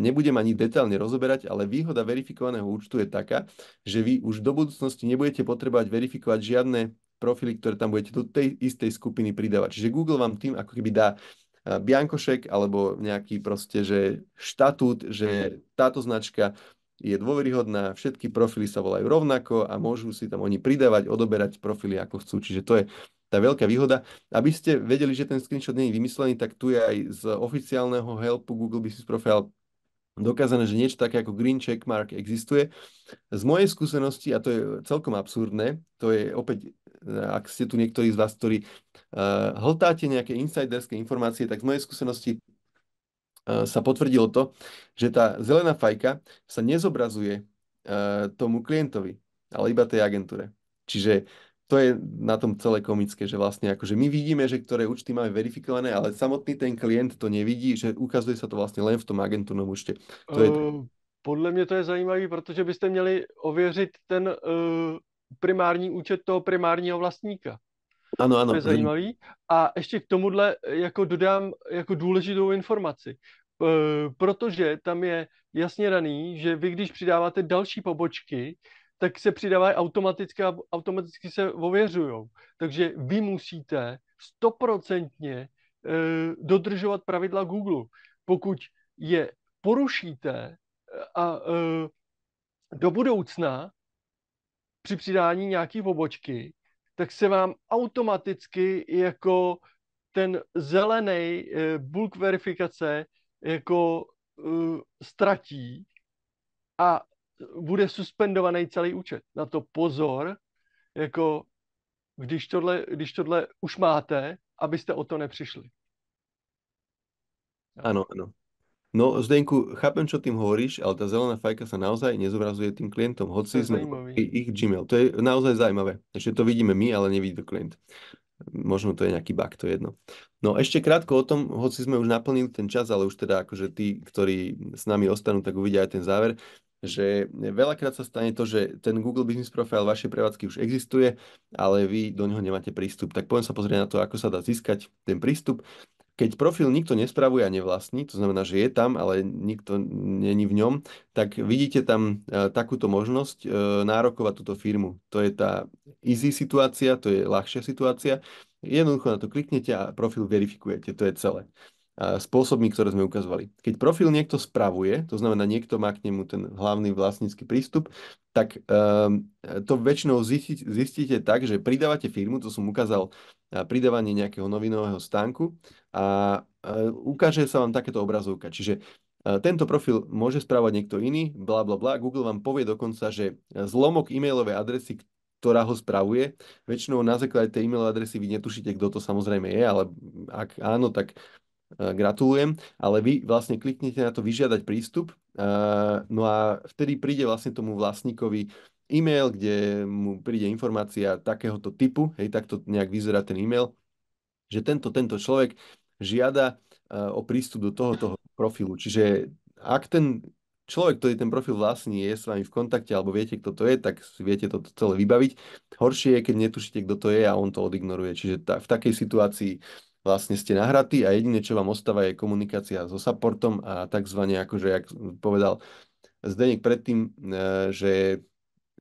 A: nebudem ani detailne rozoberať, ale výhoda verifikovaného účtu je taká, že vy už do budúcnosti nebudete potrebovať verifikovať žiadne profily, ktoré tam budete do tej istej skupiny pridávať. Čiže Google vám tým ako keby dá biankošek alebo nejaký proste, že štatút, že táto značka je dôveryhodná, všetky profily sa volajú rovnako a môžu si tam oni pridávať, odoberať profily ako chcú. Čiže to je tá veľká výhoda. Aby ste vedeli, že ten screenshot nie je vymyslený, tak tu je aj z oficiálneho helpu Google Business Profile dokázané, že niečo také ako green checkmark existuje. Z mojej skúsenosti, a to je celkom absurdné, to je opäť, ak ste tu niektorí z vás, ktorí uh, hltáte nejaké insiderské informácie, tak z mojej skúsenosti E, sa potvrdilo to, že tá zelená fajka sa nezobrazuje e, tomu klientovi, ale iba tej agentúre. Čiže to je na tom celé komické, že vlastne akože my vidíme, že ktoré účty máme verifikované, ale samotný ten klient to nevidí, že ukazuje sa to vlastne len v tom agentúrnom účte. To je... Ehm,
B: Podle mě to je zajímavé, protože byste měli ověřit ten uh, primární účet toho primárního vlastníka.
A: Ano, ano. To je zajímavý.
B: A ještě k tomuhle eh, jako dodám jako důležitou informaci. Protože tam je jasně daný, že vy, když přidáváte další pobočky, tak se přidávají automaticky a automaticky se ověřují. Takže vy musíte stoprocentně eh, dodržovat pravidla Google. Pokud je porušíte eh, a do budoucna při přidání nějaké pobočky, tak se vám automaticky jako ten zelený eh, bulk verifikace jako uh, ztratí a bude suspendovaný celý účet. Na to pozor, jako když tohle, když tohle už máte, abyste o to nepřišli.
A: Ano, ano. No, Zdenku, chápem, čo tým hovoríš, ale tá zelená fajka sa naozaj nezobrazuje tým klientom, hoci sme ich Gmail. To je naozaj zaujímavé. Ešte to vidíme my, ale nevidí to klient. Možno to je nejaký bug, to je jedno. No ešte krátko o tom, hoci sme už naplnili ten čas, ale už teda akože tí, ktorí s nami ostanú, tak uvidia aj ten záver že veľakrát sa stane to, že ten Google Business Profile vašej prevádzky už existuje, ale vy do neho nemáte prístup. Tak poďme sa pozrieť na to, ako sa dá získať ten prístup keď profil nikto nespravuje a nevlastní, to znamená, že je tam, ale nikto není v ňom, tak vidíte tam e, takúto možnosť e, nárokovať túto firmu. To je tá easy situácia, to je ľahšia situácia. Jednoducho na to kliknete a profil verifikujete, to je celé spôsobmi, ktoré sme ukazovali. Keď profil niekto spravuje, to znamená niekto má k nemu ten hlavný vlastnícky prístup, tak um, to väčšinou zistíte, zistíte tak, že pridávate firmu, to som ukázal pridávanie nejakého novinového stánku a uh, ukáže sa vám takéto obrazovka. Čiže uh, tento profil môže spravovať niekto iný, bla bla bla. Google vám povie dokonca, že zlomok e-mailovej adresy, ktorá ho spravuje. Väčšinou na základe tej e-mail adresy vy netušíte, kto to samozrejme je, ale ak áno, tak Eh, gratulujem, ale vy vlastne kliknete na to vyžiadať prístup, eh, no a vtedy príde vlastne tomu vlastníkovi e-mail, kde mu príde informácia takéhoto typu, hej, takto nejak vyzerá ten e-mail, že tento, tento človek žiada eh, o prístup do tohoto profilu. Čiže ak ten človek, ktorý ten profil vlastní, je s vami v kontakte alebo viete, kto to je, tak si viete to celé vybaviť. Horšie je, keď netušíte, kto to je a on to odignoruje. Čiže ta, v takej situácii vlastne ste nahratí a jediné, čo vám ostáva, je komunikácia so supportom a takzvané, akože, jak povedal Zdenek predtým, e, že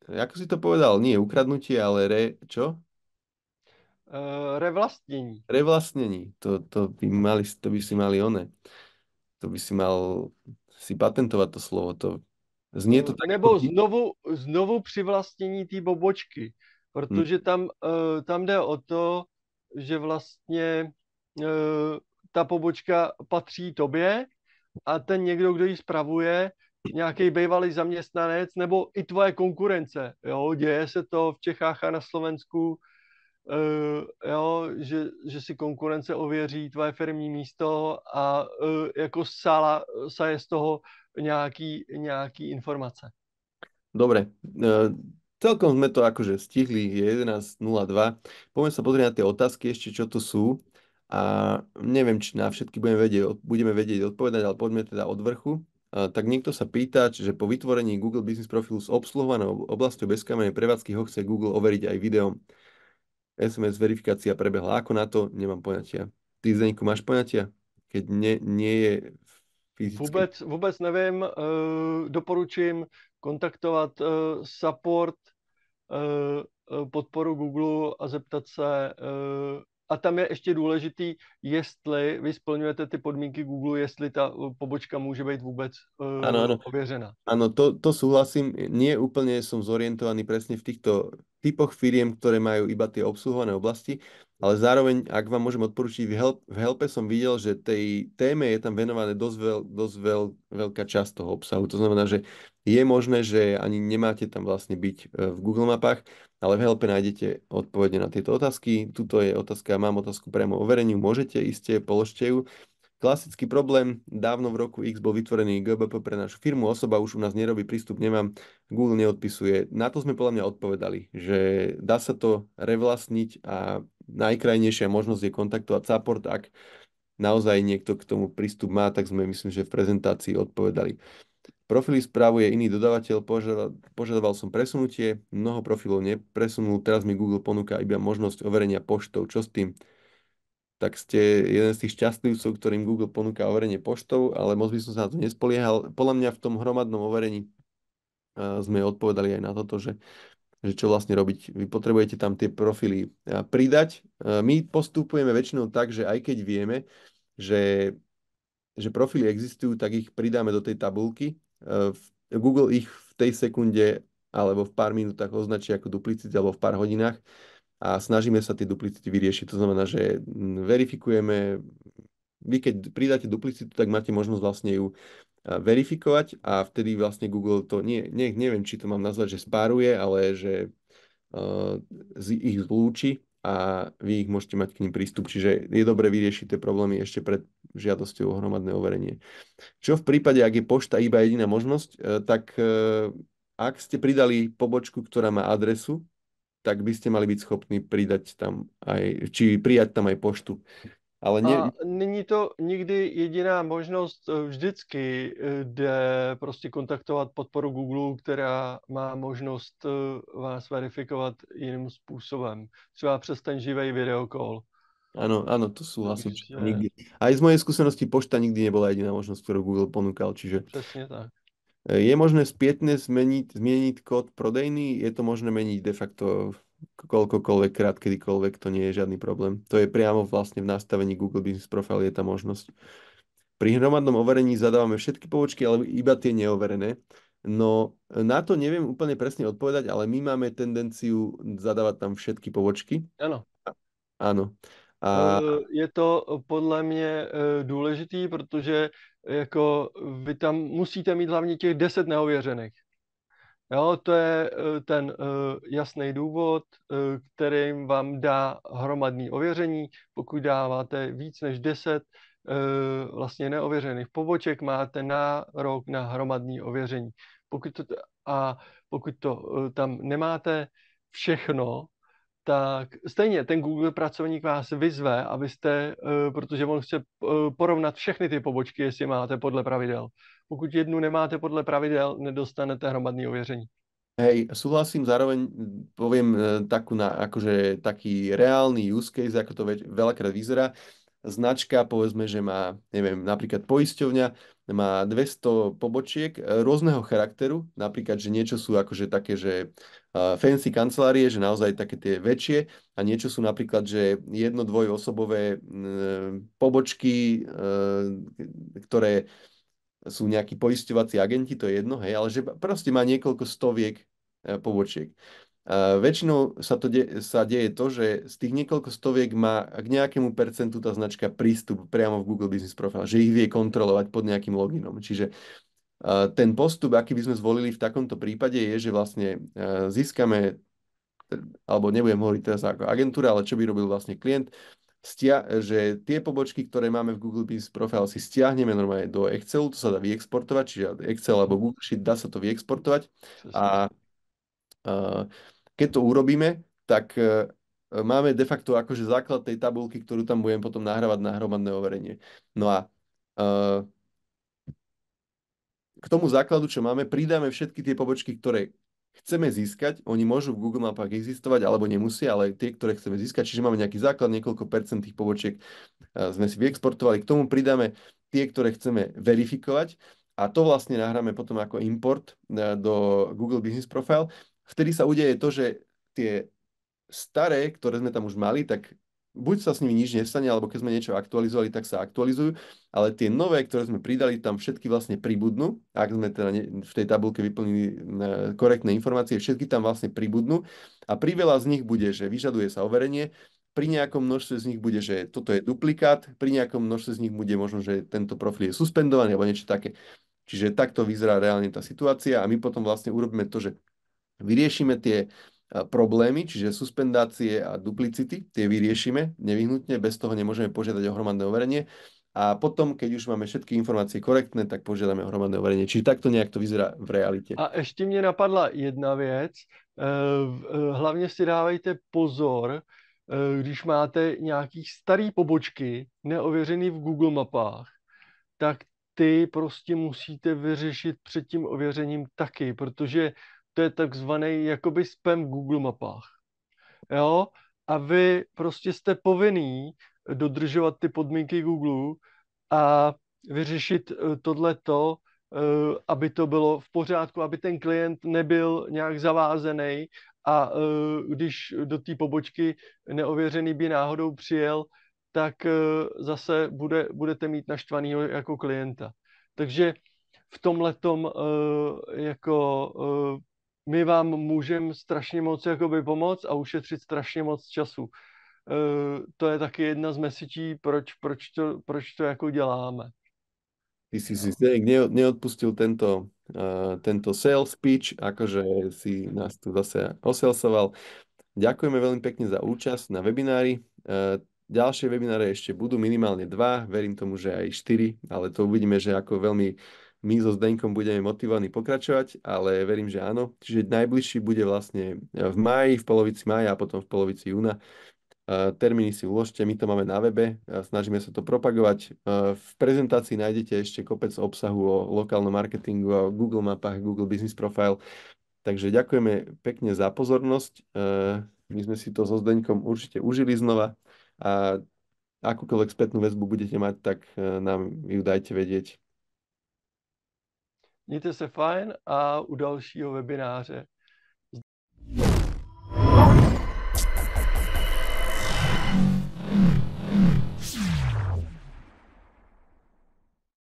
A: ako si to povedal, nie ukradnutie, ale re, čo?
B: E, revlastnení.
A: Revlastnení, to, to, by mali, to by si mali one. To by si mal si patentovať to slovo, to znie to
B: tak. Nebo znovu, znovu přivlastnění té bobočky, protože hmm. tam, e, tam jde o to, že vlastně E, ta pobočka patří tobě a ten někdo, kdo ji spravuje, nějaký bývalý zaměstnanec nebo i tvoje konkurence. Jo? Děje se to v Čechách a na Slovensku, uh, jo? Že, že si konkurence ověří tvoje firmní místo a uh, jako sála, je z toho nějaký, nějaký informace.
A: Dobre, uh, celkom sme to akože stihli, je 11.02. Poďme sa pozrieť na tie otázky ešte, čo tu sú a neviem, či na všetky budeme vedieť, budeme vedieť odpovedať, ale poďme teda od vrchu. A, tak niekto sa pýta, že po vytvorení Google Business profilu s obsluhovanou oblasťou bezkamerej prevádzky ho chce Google overiť aj videom. SMS verifikácia prebehla. Ako na to? Nemám poňatia. Ty, Zdeňku, máš poňatia? Keď nie, nie je
B: fyzicky... Vôbec, vôbec neviem. Uh, doporučím kontaktovať uh, support, uh, podporu Google a zeptat sa. A tam je ještě důležitý, jestli vy splňujete ty podmínky Google, jestli ta eh, pobočka může být vůbec uh, ano, ano. ověřena.
A: Ano, to, to súhlasím. Nie úplne som zorientovaný presne v týchto typoch firiem, ktoré majú iba tie obsluhované oblasti, ale zároveň, ak vám môžem odporučiť, v, help, v helpe som videl, že tej téme je tam venované dosť, veľ, dosť veľ, veľká časť toho obsahu. To znamená, že je možné, že ani nemáte tam vlastne byť e, v Google mapách, ale v helpe nájdete odpovede na tieto otázky. Tuto je otázka, mám otázku priamo o vereniu, môžete, iste, položte ju. Klasický problém, dávno v roku X bol vytvorený GBP pre našu firmu, osoba už u nás nerobí prístup, nemám, Google neodpisuje. Na to sme podľa mňa odpovedali, že dá sa to revlastniť a najkrajnejšia možnosť je kontaktovať support, ak naozaj niekto k tomu prístup má, tak sme myslím, že v prezentácii odpovedali. Profily spravuje iný dodávateľ, požadoval, som presunutie, mnoho profilov nepresunul, teraz mi Google ponúka iba možnosť overenia poštou, čo s tým? Tak ste jeden z tých šťastlivcov, ktorým Google ponúka overenie poštou, ale moc by som sa na to nespoliehal. Podľa mňa v tom hromadnom overení sme odpovedali aj na toto, že, že čo vlastne robiť. Vy potrebujete tam tie profily pridať. My postupujeme väčšinou tak, že aj keď vieme, že že profily existujú, tak ich pridáme do tej tabulky Eh, Google ich v tej sekunde alebo v pár minútach označí ako duplicity alebo v pár hodinách a snažíme sa tie duplicity vyriešiť. To znamená, že mm, verifikujeme, vy keď pridáte duplicitu, tak máte možnosť vlastne ju eh, verifikovať a vtedy vlastne Google to, nie, nie, neviem, či to mám nazvať, že spáruje, ale že uh, z, ich zlúči a vy ich môžete mať k ním prístup. Čiže je dobre vyriešiť tie problémy ešte pred žiadosťou o hromadné overenie. Čo v prípade, ak je pošta iba jediná možnosť, e, tak e, ak ste pridali pobočku, ktorá má adresu, tak by ste mali byť schopní pridať tam aj, či prijať tam aj poštu. Ale ne... A
B: není to nikdy jediná možnost. Eh, vždycky eh, jde prostě kontaktovat podporu Google, která má možnost eh, vás verifikovat jiným způsobem. Třeba přes ten živej videokol.
A: Áno, áno, to súhlasím. Čiže... Nikdy. Aj z mojej skúsenosti pošta nikdy nebola jediná možnosť, ktorú Google ponúkal. Čiže... Presne tak. Je možné spätne zmeniť, zmieniť kód prodejný, je to možné meniť de facto koľkokoľvek krát, kedykoľvek, to nie je žiadny problém. To je priamo vlastne v nastavení Google Business Profile je tá možnosť. Pri hromadnom overení zadávame všetky pobočky, ale iba tie neoverené. No na to neviem úplne presne odpovedať, ale my máme tendenciu zadávať tam všetky pobočky. Áno. Áno. A...
B: E, je to podľa mňa e, dôležitý, pretože jako vy tam musíte mít hlavne tých 10 neověřených. Jo, to je e, ten e, jasný důvod, e, kterým vám dá hromadný ověření. Pokud dáváte víc než 10 vlastně neověřených poboček, máte nárok na hromadný ověření. Pokud to, a pokud to tam nemáte všechno, tak stejně ten Google pracovník vás vyzve, abyste, eh, protože on chce eh, porovnat všechny ty pobočky, jestli máte podle pravidel. Pokud jednu nemáte podle pravidel, nedostanete hromadné ověření.
A: Hej, súhlasím, zároveň poviem eh, takú na, akože, taký reálny use case, ako to veľakrát vyzerá značka, povedzme, že má, neviem, napríklad poisťovňa, má 200 pobočiek rôzneho charakteru, napríklad, že niečo sú akože také, že fancy kancelárie, že naozaj také tie väčšie a niečo sú napríklad, že jedno, dvojosobové pobočky, e, ktoré sú nejakí poisťovací agenti, to je jedno, hej, ale že proste má niekoľko stoviek e, pobočiek väčšinou sa, to de- sa deje to, že z tých niekoľko stoviek má k nejakému percentu tá značka prístup priamo v Google Business Profile, že ich vie kontrolovať pod nejakým loginom. Čiže uh, ten postup, aký by sme zvolili v takomto prípade, je, že vlastne uh, získame, alebo nebudem hovoriť teraz ako agentúra, ale čo by robil vlastne klient, stia- že tie pobočky, ktoré máme v Google Business Profile, si stiahneme normálne do Excelu, to sa dá vyexportovať, čiže Excel alebo Google Sheet, dá sa to vyexportovať a Eh, keď to urobíme, tak eh, máme de facto akože základ tej tabulky, ktorú tam budem potom nahrávať na hromadné overenie. No a eh, k tomu základu, čo máme, pridáme všetky tie pobočky, ktoré chceme získať. Oni môžu v Google Mapách existovať, alebo nemusia, ale tie, ktoré chceme získať. Čiže máme nejaký základ, niekoľko percent tých pobočiek sme si vyexportovali. K tomu pridáme tie, ktoré chceme verifikovať. A to vlastne nahráme potom ako import do Google Business Profile vtedy sa udeje to, že tie staré, ktoré sme tam už mali, tak buď sa s nimi nič nestane, alebo keď sme niečo aktualizovali, tak sa aktualizujú, ale tie nové, ktoré sme pridali, tam všetky vlastne pribudnú, ak sme teda v tej tabulke vyplnili e, korektné informácie, všetky tam vlastne pribudnú a pri veľa z nich bude, že vyžaduje sa overenie, pri nejakom množstve z nich bude, že toto je duplikát, pri nejakom množstve z nich bude možno, že tento profil je suspendovaný alebo niečo také. Čiže takto vyzerá reálne tá situácia a my potom vlastne urobíme to, že Vyriešime tie e, problémy, čiže suspendácie a duplicity, tie vyriešime nevyhnutne, bez toho nemôžeme požiadať o hromadné overenie. A potom, keď už máme všetky informácie korektné, tak požiadame o hromadné overenie. Čiže takto nejak to vyzerá v realite.
B: A ešte mne napadla jedna věc. E, e, Hlavně si dávajte pozor, když máte nějaký starý pobočky, neověřený v Google mapách, tak ty prostě musíte vyřešit před tím ověřením taky, protože to je takzvaný jakoby spam v Google mapách. Jo? A vy prostě jste povinný dodržovat ty podmínky Google a vyřešit eh, tohleto, eh, aby to bylo v pořádku, aby ten klient nebyl nějak zavázený a eh, když do té pobočky neověřený by náhodou přijel, tak zase bude, budete mít naštvanýho jako klienta. Takže v tomhle tom jako my vám můžeme strašně moc jakoby pomoct a ušetřit strašně moc času. E, to je taky jedna z mesičí, proč, proč, to, proč to jako děláme.
A: Ty si si neodpustil tento, uh, tento sales pitch, akože si nás tu zase oselsoval. Ďakujeme veľmi pekne za účasť na webinári. E, ďalšie webináre ešte budú minimálne dva, verím tomu, že aj štyri, ale to uvidíme, že ako veľmi my so zdenkom budeme motivovaní pokračovať, ale verím, že áno. Čiže najbližší bude vlastne e, v maji, v polovici maja a potom v polovici júna. E, termíny si uložte, my to máme na webe, e, snažíme sa to propagovať. V prezentácii nájdete ešte kopec obsahu o lokálnom marketingu, o Google mapách, Google Business Profile. Takže ďakujeme pekne za pozornosť. My sme si to so Zdeňkom určite užili znova a akúkoľvek spätnú väzbu budete mať, tak nám ju dajte vedieť.
B: Mějte se fajn a u dalšího webináře.